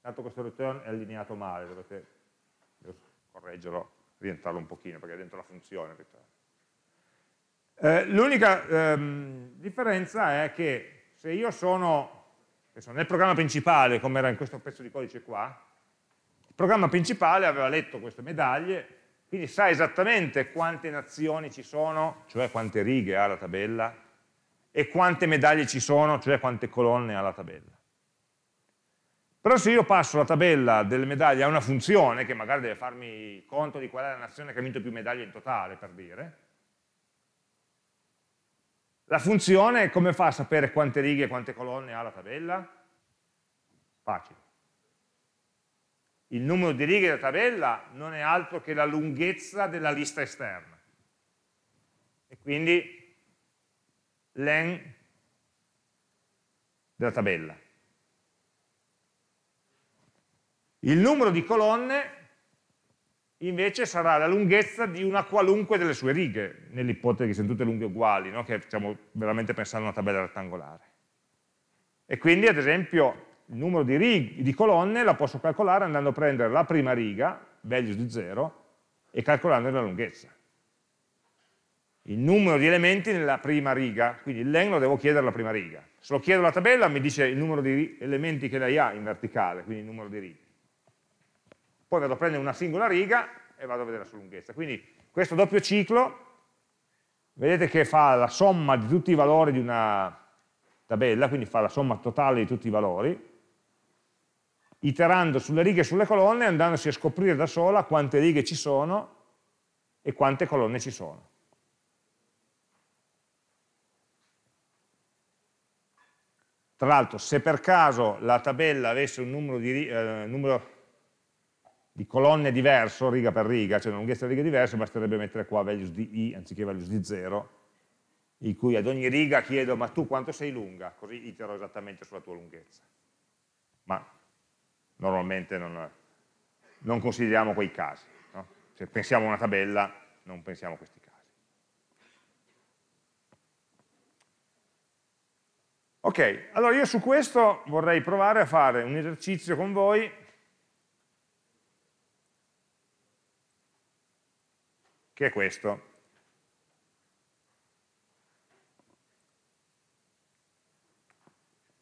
Tanto questo return è allineato male, dovete correggerlo, rientrarlo un pochino, perché è dentro la funzione. Eh, L'unica ehm, differenza è che se io sono nel programma principale, come era in questo pezzo di codice qua, il programma principale aveva letto queste medaglie, quindi sa esattamente quante nazioni ci sono, cioè quante righe ha la tabella, e quante medaglie ci sono, cioè quante colonne ha la tabella. Però se io passo la tabella delle medaglie a una funzione, che magari deve farmi conto di qual è la nazione che ha vinto più medaglie in totale, per dire, la funzione come fa a sapere quante righe e quante colonne ha la tabella? Facile. Il numero di righe della tabella non è altro che la lunghezza della lista esterna. E quindi len della tabella. Il numero di colonne invece sarà la lunghezza di una qualunque delle sue righe, nell'ipotesi che siano tutte lunghe uguali, no? che stiamo veramente pensando a una tabella rettangolare. E quindi, ad esempio, il numero di, righe, di colonne la posso calcolare andando a prendere la prima riga, values di 0, e calcolando la lunghezza. Il numero di elementi nella prima riga, quindi il length lo devo chiedere alla prima riga. Se lo chiedo alla tabella mi dice il numero di elementi che lei ha in verticale, quindi il numero di righe poi vado a prendere una singola riga e vado a vedere la sua lunghezza. Quindi questo doppio ciclo, vedete che fa la somma di tutti i valori di una tabella, quindi fa la somma totale di tutti i valori, iterando sulle righe e sulle colonne, andandosi a scoprire da sola quante righe ci sono e quante colonne ci sono. Tra l'altro, se per caso la tabella avesse un numero di, eh, di colonne diverso, riga per riga, cioè una lunghezza di riga diversa, basterebbe mettere qua values di i anziché values di 0, in cui ad ogni riga chiedo ma tu quanto sei lunga, così itero esattamente sulla tua lunghezza. Ma normalmente non, non consideriamo quei casi. No? Se pensiamo a una tabella, non pensiamo a questi casi. Ok, allora io su questo vorrei provare a fare un esercizio con voi che è questo.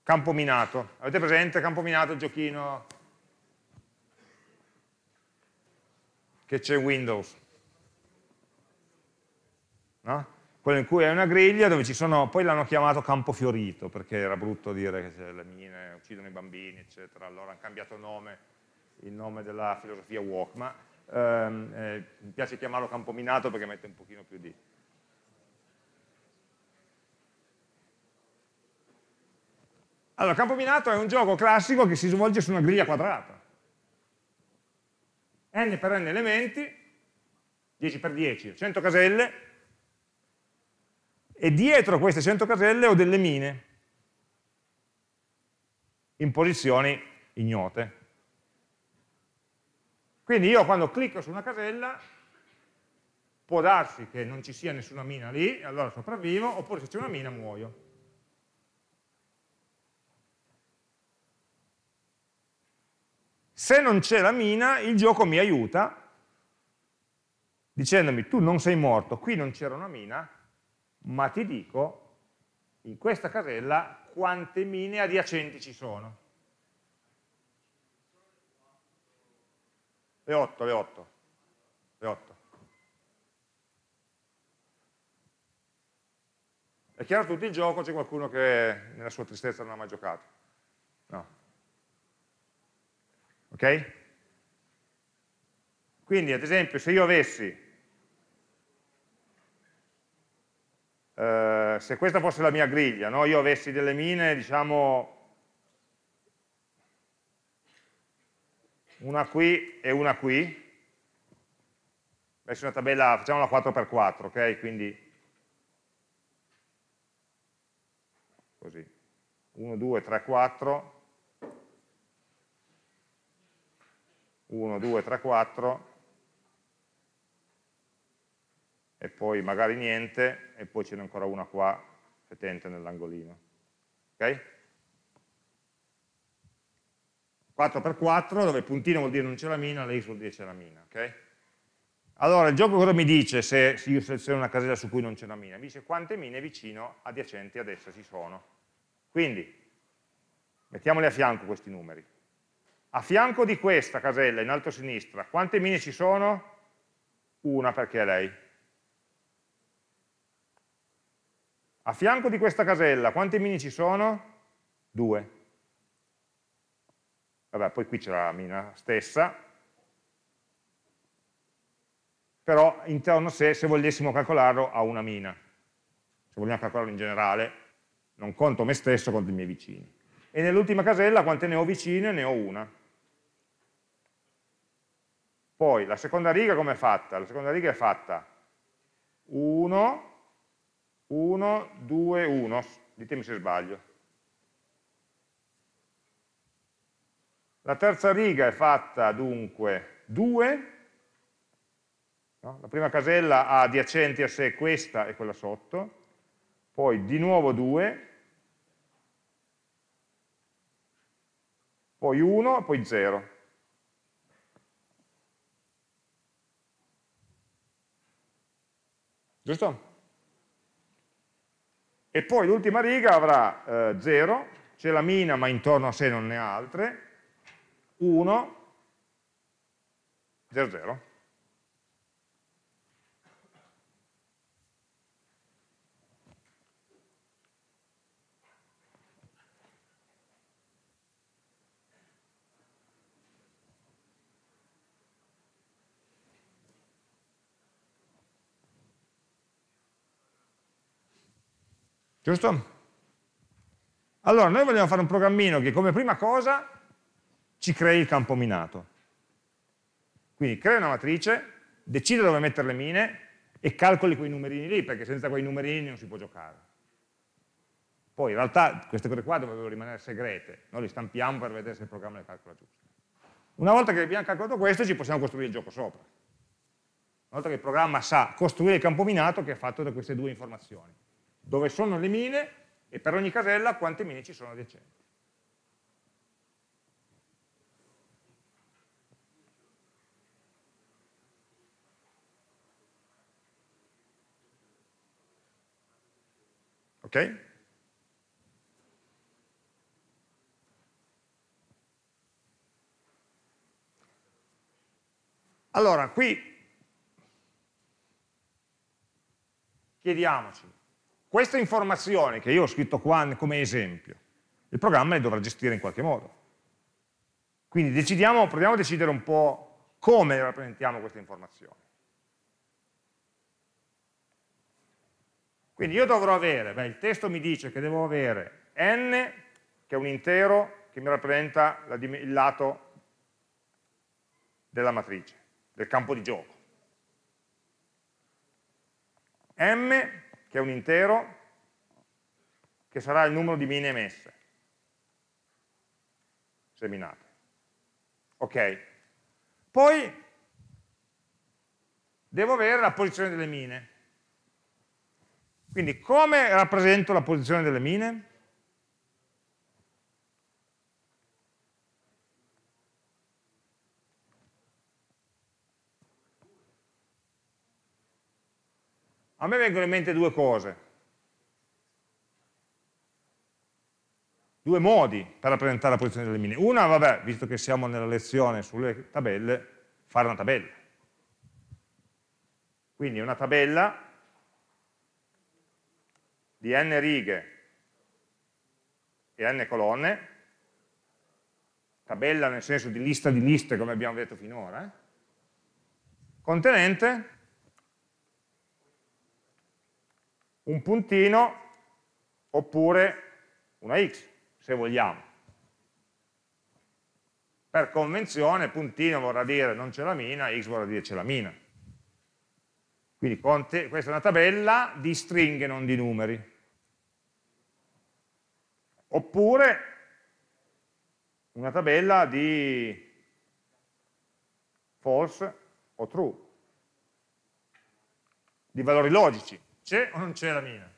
Campo minato. Avete presente campo minato, il giochino che c'è Windows? No? quello in cui è una griglia dove ci sono, poi l'hanno chiamato campo fiorito perché era brutto dire che le mine uccidono i bambini eccetera, allora hanno cambiato nome, il nome della filosofia Walk, ma ehm, eh, mi piace chiamarlo campo minato perché mette un pochino più di... Allora, campo minato è un gioco classico che si svolge su una griglia quadrata. n per n elementi, 10 per 10, 100 caselle, e dietro queste 100 caselle ho delle mine in posizioni ignote. Quindi io quando clicco su una casella può darsi che non ci sia nessuna mina lì, e allora sopravvivo, oppure se c'è una mina muoio. Se non c'è la mina, il gioco mi aiuta dicendomi tu non sei morto, qui non c'era una mina, ma ti dico in questa casella quante mine adiacenti ci sono. Le 8, le 8. Le 8. È chiaro tutto il gioco, c'è qualcuno che nella sua tristezza non ha mai giocato. No. Ok? Quindi, ad esempio, se io avessi Uh, se questa fosse la mia griglia, no? io avessi delle mine diciamo, una qui e una qui, adesso una tabella, facciamola 4x4, ok? Quindi così, 1, 2, 3, 4, 1, 2, 3, 4, e poi magari niente, e poi ce n'è ancora una qua, fetente nell'angolino, ok? 4x4 dove puntino vuol dire non c'è la mina, lei x vuol dire c'è la mina. Okay? Allora il gioco cosa mi dice se io seleziono una casella su cui non c'è una mina? Mi dice quante mine vicino adiacenti ad essa ci sono. Quindi mettiamole a fianco questi numeri. A fianco di questa casella in alto a sinistra quante mine ci sono? Una perché è lei. A fianco di questa casella quante mine ci sono? Due. Due. Vabbè, poi qui c'è la mina stessa, però intorno a sé, se volessimo calcolarlo, ha una mina. Se vogliamo calcolarlo in generale, non conto me stesso, conto i miei vicini. E nell'ultima casella quante ne ho vicine? Ne ho una. Poi la seconda riga com'è fatta? La seconda riga è fatta 1, 1, 2, 1, ditemi se sbaglio, La terza riga è fatta dunque 2, no? la prima casella ha adiacenti a sé questa e quella sotto, poi di nuovo 2, poi 1, poi 0. Giusto? E poi l'ultima riga avrà 0, eh, c'è la mina ma intorno a sé non ne ha altre, 1, 0, 0. Giusto? Allora, noi vogliamo fare un programmino che come prima cosa ci crei il campo minato. Quindi crei una matrice, decide dove mettere le mine e calcoli quei numerini lì, perché senza quei numerini non si può giocare. Poi in realtà queste cose qua dovrebbero rimanere segrete, noi le stampiamo per vedere se il programma le calcola giusto. Una volta che abbiamo calcolato questo ci possiamo costruire il gioco sopra. Una volta che il programma sa costruire il campo minato che è fatto da queste due informazioni. Dove sono le mine e per ogni casella quante mine ci sono adiacenti. Ok? Allora, qui chiediamoci, queste informazioni che io ho scritto qua come esempio, il programma le dovrà gestire in qualche modo. Quindi proviamo a decidere un po' come rappresentiamo queste informazioni. Quindi io dovrò avere, beh, il testo mi dice che devo avere n, che è un intero, che mi rappresenta la, il lato della matrice, del campo di gioco. m, che è un intero, che sarà il numero di mine emesse, seminate. Ok. Poi devo avere la posizione delle mine. Quindi come rappresento la posizione delle mine? A me vengono in mente due cose, due modi per rappresentare la posizione delle mine. Una, vabbè, visto che siamo nella lezione sulle tabelle, fare una tabella. Quindi una tabella di n righe e n colonne, tabella nel senso di lista di liste come abbiamo detto finora, eh, contenente un puntino oppure una x, se vogliamo. Per convenzione puntino vorrà dire non c'è la mina, x vorrà dire c'è la mina. Quindi questa è una tabella di stringhe, non di numeri oppure una tabella di false o true, di valori logici. C'è o non c'è la mina?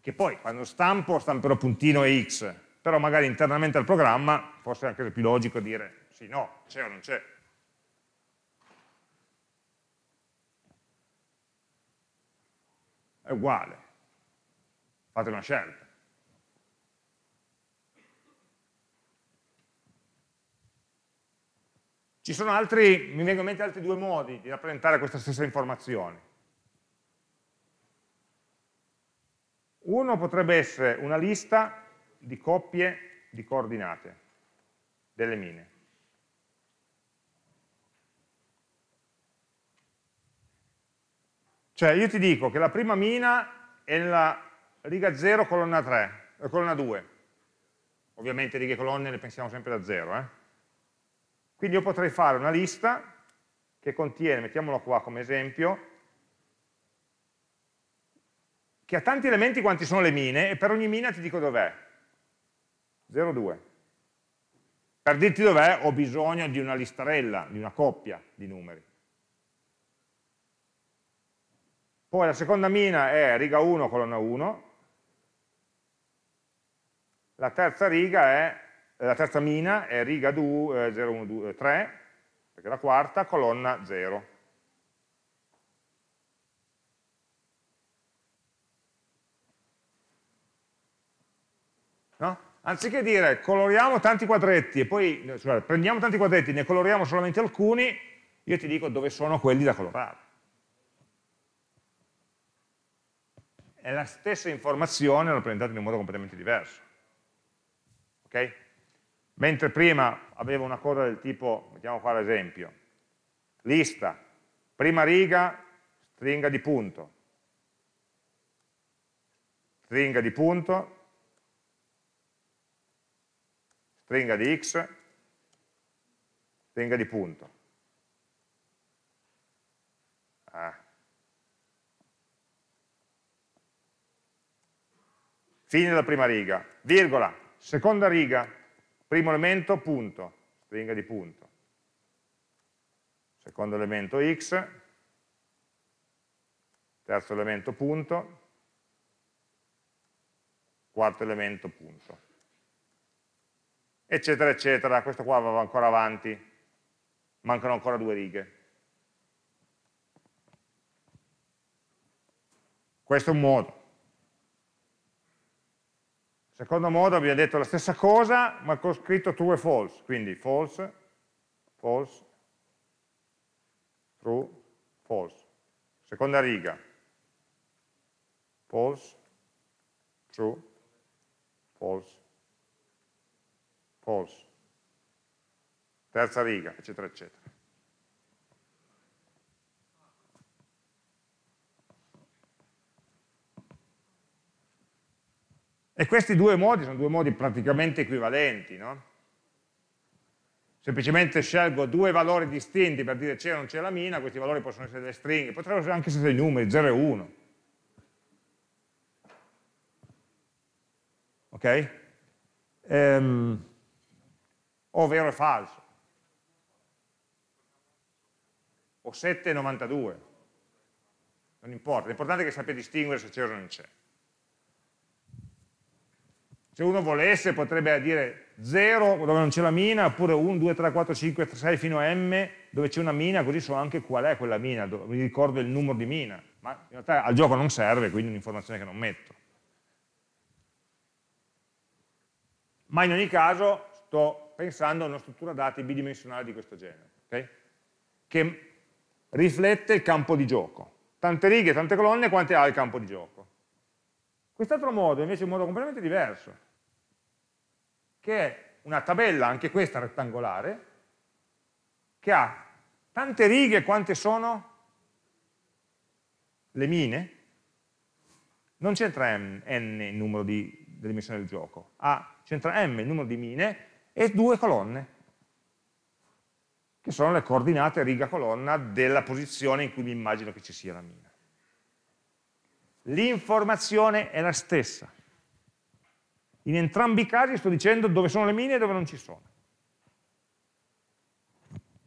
Che poi quando stampo stamperò puntino e x, però magari internamente al programma forse è anche più logico dire sì, no, c'è o non c'è. È uguale. Fate una scelta. Ci sono altri, mi vengono in mente altri due modi di rappresentare questa stessa informazione. Uno potrebbe essere una lista di coppie di coordinate delle mine. Cioè io ti dico che la prima mina è nella riga 0, colonna, 3, eh, colonna 2. Ovviamente righe e colonne le pensiamo sempre da 0. Eh? Quindi io potrei fare una lista che contiene, mettiamola qua come esempio, che ha tanti elementi quanti sono le mine e per ogni mina ti dico dov'è. 0, 2. Per dirti dov'è ho bisogno di una listarella, di una coppia di numeri. Poi la seconda mina è riga 1, colonna 1, la terza riga è, eh, la terza mina è riga 2, 0, 1, 2, 3, perché la quarta colonna 0. No? Anziché dire coloriamo tanti quadretti e poi eh, scusate, prendiamo tanti quadretti e ne coloriamo solamente alcuni, io ti dico dove sono quelli da colorare. È la stessa informazione rappresentata in un modo completamente diverso. Okay? Mentre prima avevo una cosa del tipo, mettiamo qua l'esempio, lista, prima riga, stringa di punto, stringa di punto, stringa di x, stringa di punto. Ah. Fine della prima riga, virgola, seconda riga, primo elemento, punto, stringa di punto. Secondo elemento x, terzo elemento punto, quarto elemento punto. Eccetera, eccetera, questo qua va ancora avanti, mancano ancora due righe. Questo è un modo. Secondo modo abbiamo detto la stessa cosa, ma con scritto true e false, quindi false, false, true, false. Seconda riga, false, true, false, false. Terza riga, eccetera, eccetera. E questi due modi sono due modi praticamente equivalenti, no? Semplicemente scelgo due valori distinti per dire c'è o non c'è la mina, questi valori possono essere delle stringhe, potrebbero essere anche essere dei numeri, 0 e 1. Ok? Ehm, o vero e falso. O 7 e 92. Non importa, l'importante è che sappia distinguere se c'è o non c'è se uno volesse potrebbe dire 0 dove non c'è la mina, oppure 1, 2, 3, 4, 5, 6 fino a m dove c'è una mina, così so anche qual è quella mina, mi ricordo il numero di mina, ma in realtà al gioco non serve, quindi è un'informazione che non metto. Ma in ogni caso sto pensando a una struttura dati bidimensionale di questo genere, okay? che riflette il campo di gioco. Tante righe, tante colonne, quante ha il campo di gioco? Quest'altro modo invece è un modo completamente diverso che è una tabella, anche questa rettangolare, che ha tante righe quante sono le mine, non c'entra n il numero di, dimensione del gioco, c'entra m il numero di mine e due colonne, che sono le coordinate riga-colonna della posizione in cui mi immagino che ci sia la mina. L'informazione è la stessa, in entrambi i casi sto dicendo dove sono le mine e dove non ci sono.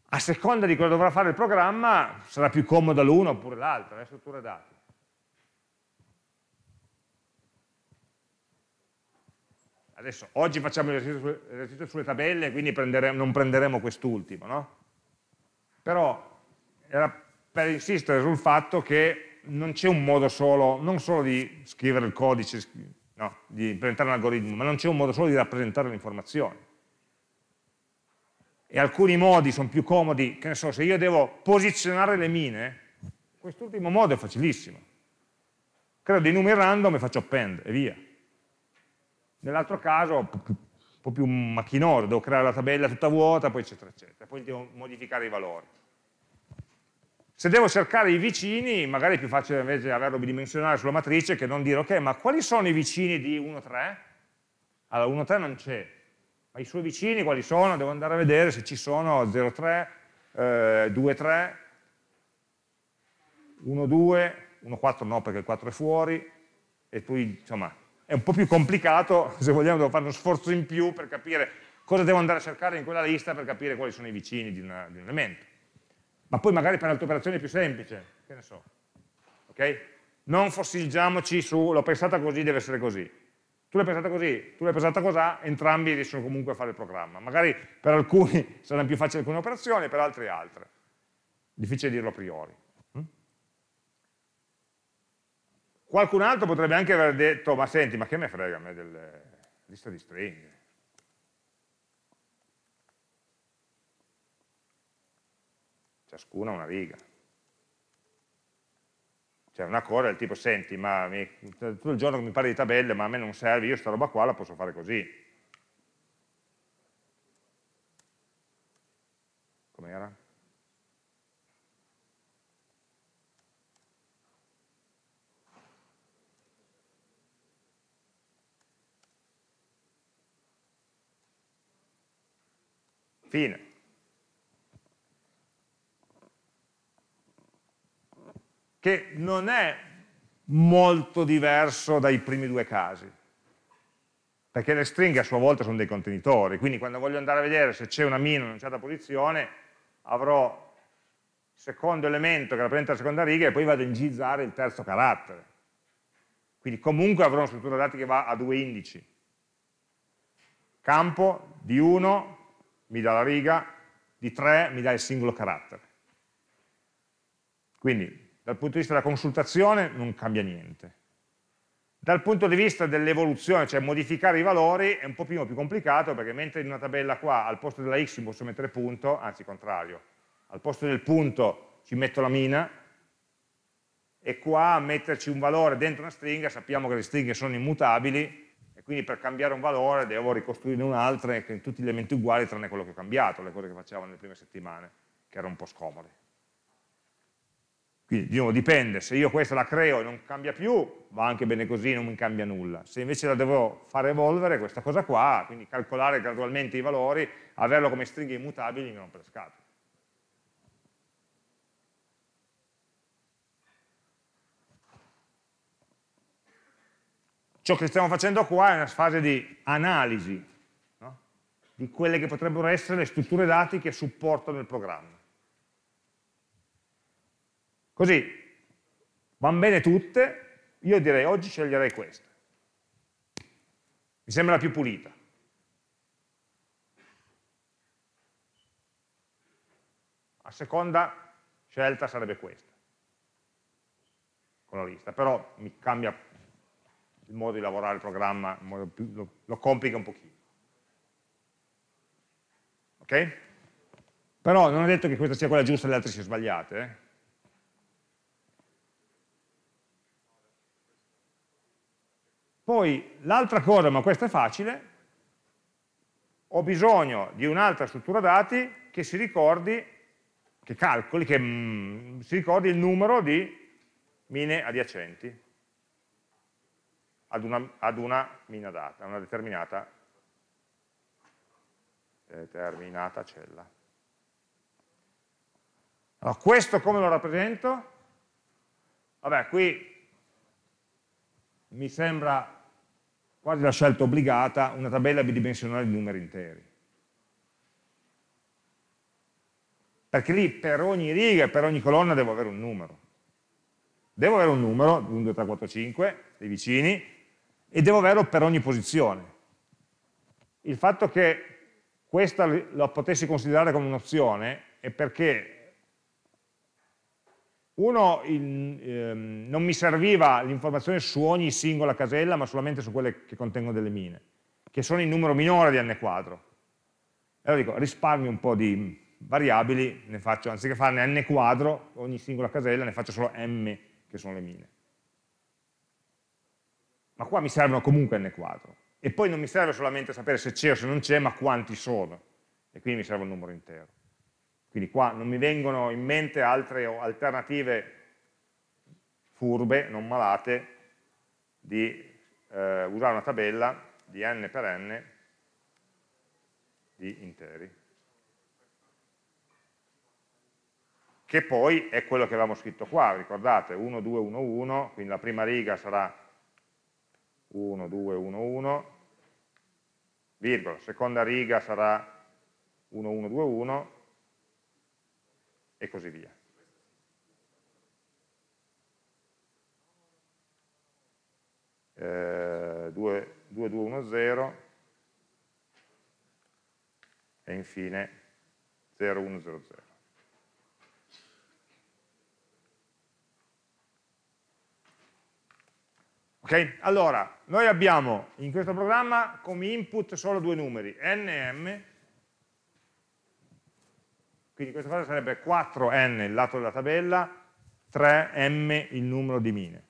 A seconda di cosa dovrà fare il programma sarà più comoda l'una oppure l'altra, le eh, strutture dati. Adesso, oggi facciamo l'esercizio sulle tabelle, quindi prenderemo, non prenderemo quest'ultimo, no? Però era per insistere sul fatto che non c'è un modo solo, non solo di scrivere il codice, no? di implementare un algoritmo, ma non c'è un modo solo di rappresentare le informazioni. E alcuni modi sono più comodi, che ne so, se io devo posizionare le mine, quest'ultimo modo è facilissimo. Creo dei numeri random e faccio append e via. Nell'altro caso, un po' più macchinoso, devo creare la tabella tutta vuota, poi eccetera eccetera, poi devo modificare i valori. Se devo cercare i vicini, magari è più facile invece averlo bidimensionale sulla matrice che non dire, ok, ma quali sono i vicini di 1,3? Allora, 1,3 non c'è, ma i suoi vicini quali sono? Devo andare a vedere se ci sono 0,3, 3, eh, 2, 3, 1, no perché il 4 è fuori, e poi insomma è un po' più complicato, se vogliamo devo fare uno sforzo in più per capire cosa devo andare a cercare in quella lista per capire quali sono i vicini di, una, di un elemento ma poi magari per altre operazioni è più semplice, che ne so. Okay? Non fossilizziamoci su, l'ho pensata così, deve essere così. Tu l'hai pensata così, tu l'hai pensata cos'ha, entrambi riescono comunque a fare il programma. Magari per alcuni saranno più facili alcune operazioni, per altri altre. Difficile dirlo a priori. Mm? Qualcun altro potrebbe anche aver detto, ma senti, ma che me frega a me delle liste di stringhe? ciascuna una riga. Cioè una cosa del tipo, senti, ma mi, tutto il giorno mi parli di tabelle, ma a me non serve, io sta roba qua la posso fare così. Com'era? Fine. che non è molto diverso dai primi due casi, perché le stringhe a sua volta sono dei contenitori, quindi quando voglio andare a vedere se c'è una mina in una certa posizione, avrò il secondo elemento che rappresenta la seconda riga e poi vado a indicizzare il terzo carattere. Quindi comunque avrò una struttura dati che va a due indici. Campo di 1 mi dà la riga, di 3 mi dà il singolo carattere. Quindi dal punto di vista della consultazione non cambia niente. Dal punto di vista dell'evoluzione, cioè modificare i valori, è un po' più complicato perché mentre in una tabella qua al posto della x ci posso mettere punto, anzi contrario, al posto del punto ci metto la mina e qua metterci un valore dentro una stringa, sappiamo che le stringhe sono immutabili e quindi per cambiare un valore devo ricostruirne un'altra in tutti gli elementi uguali tranne quello che ho cambiato, le cose che facciamo nelle prime settimane, che erano un po' scomode. Quindi di nuovo dipende, se io questa la creo e non cambia più, va anche bene così, non mi cambia nulla. Se invece la devo far evolvere, questa cosa qua, quindi calcolare gradualmente i valori, averlo come stringhe immutabili mi rompe le scatole. Ciò che stiamo facendo qua è una fase di analisi no? di quelle che potrebbero essere le strutture dati che supportano il programma. Così, van bene tutte, io direi oggi sceglierei questa. Mi sembra la più pulita. La seconda scelta sarebbe questa, con la lista, però mi cambia il modo di lavorare il programma, lo, lo complica un pochino. Ok? Però non è detto che questa sia quella giusta e le altre siano sbagliate, eh? Poi l'altra cosa, ma questa è facile, ho bisogno di un'altra struttura dati che si ricordi, che calcoli, che mm, si ricordi il numero di mine adiacenti ad una, ad una mina data, una determinata, determinata cella. Allora, questo come lo rappresento? Vabbè, qui mi sembra quasi la scelta obbligata, una tabella bidimensionale di numeri interi. Perché lì per ogni riga e per ogni colonna devo avere un numero. Devo avere un numero, 1, 2, 3, 4, 5, dei vicini, e devo averlo per ogni posizione. Il fatto che questa la potessi considerare come un'opzione è perché uno, il, ehm, non mi serviva l'informazione su ogni singola casella, ma solamente su quelle che contengono delle mine, che sono in numero minore di n quadro. Allora dico, risparmio un po' di variabili, ne faccio, anziché farne n quadro, ogni singola casella, ne faccio solo m, che sono le mine. Ma qua mi servono comunque n quadro. E poi non mi serve solamente sapere se c'è o se non c'è, ma quanti sono. E quindi mi serve un numero intero. Quindi qua non mi vengono in mente altre alternative furbe, non malate, di eh, usare una tabella di n per n di interi. Che poi è quello che avevamo scritto qua, ricordate, 1, 2, 1, 1, quindi la prima riga sarà 1, 2, 1, 1, virgola, seconda riga sarà 1, 1, 2, 1, e così via. Eh, 2210 e infine 0100. Ok? Allora, noi abbiamo in questo programma come input solo due numeri, n e m, quindi questa questo sarebbe 4n il lato della tabella, 3m il numero di mine.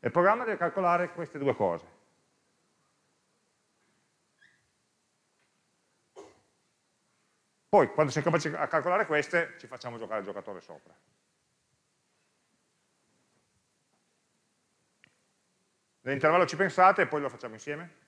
Il programma deve calcolare queste due cose. Poi, quando siamo capaci a calcolare queste, ci facciamo giocare il giocatore sopra. Nell'intervallo ci pensate e poi lo facciamo insieme?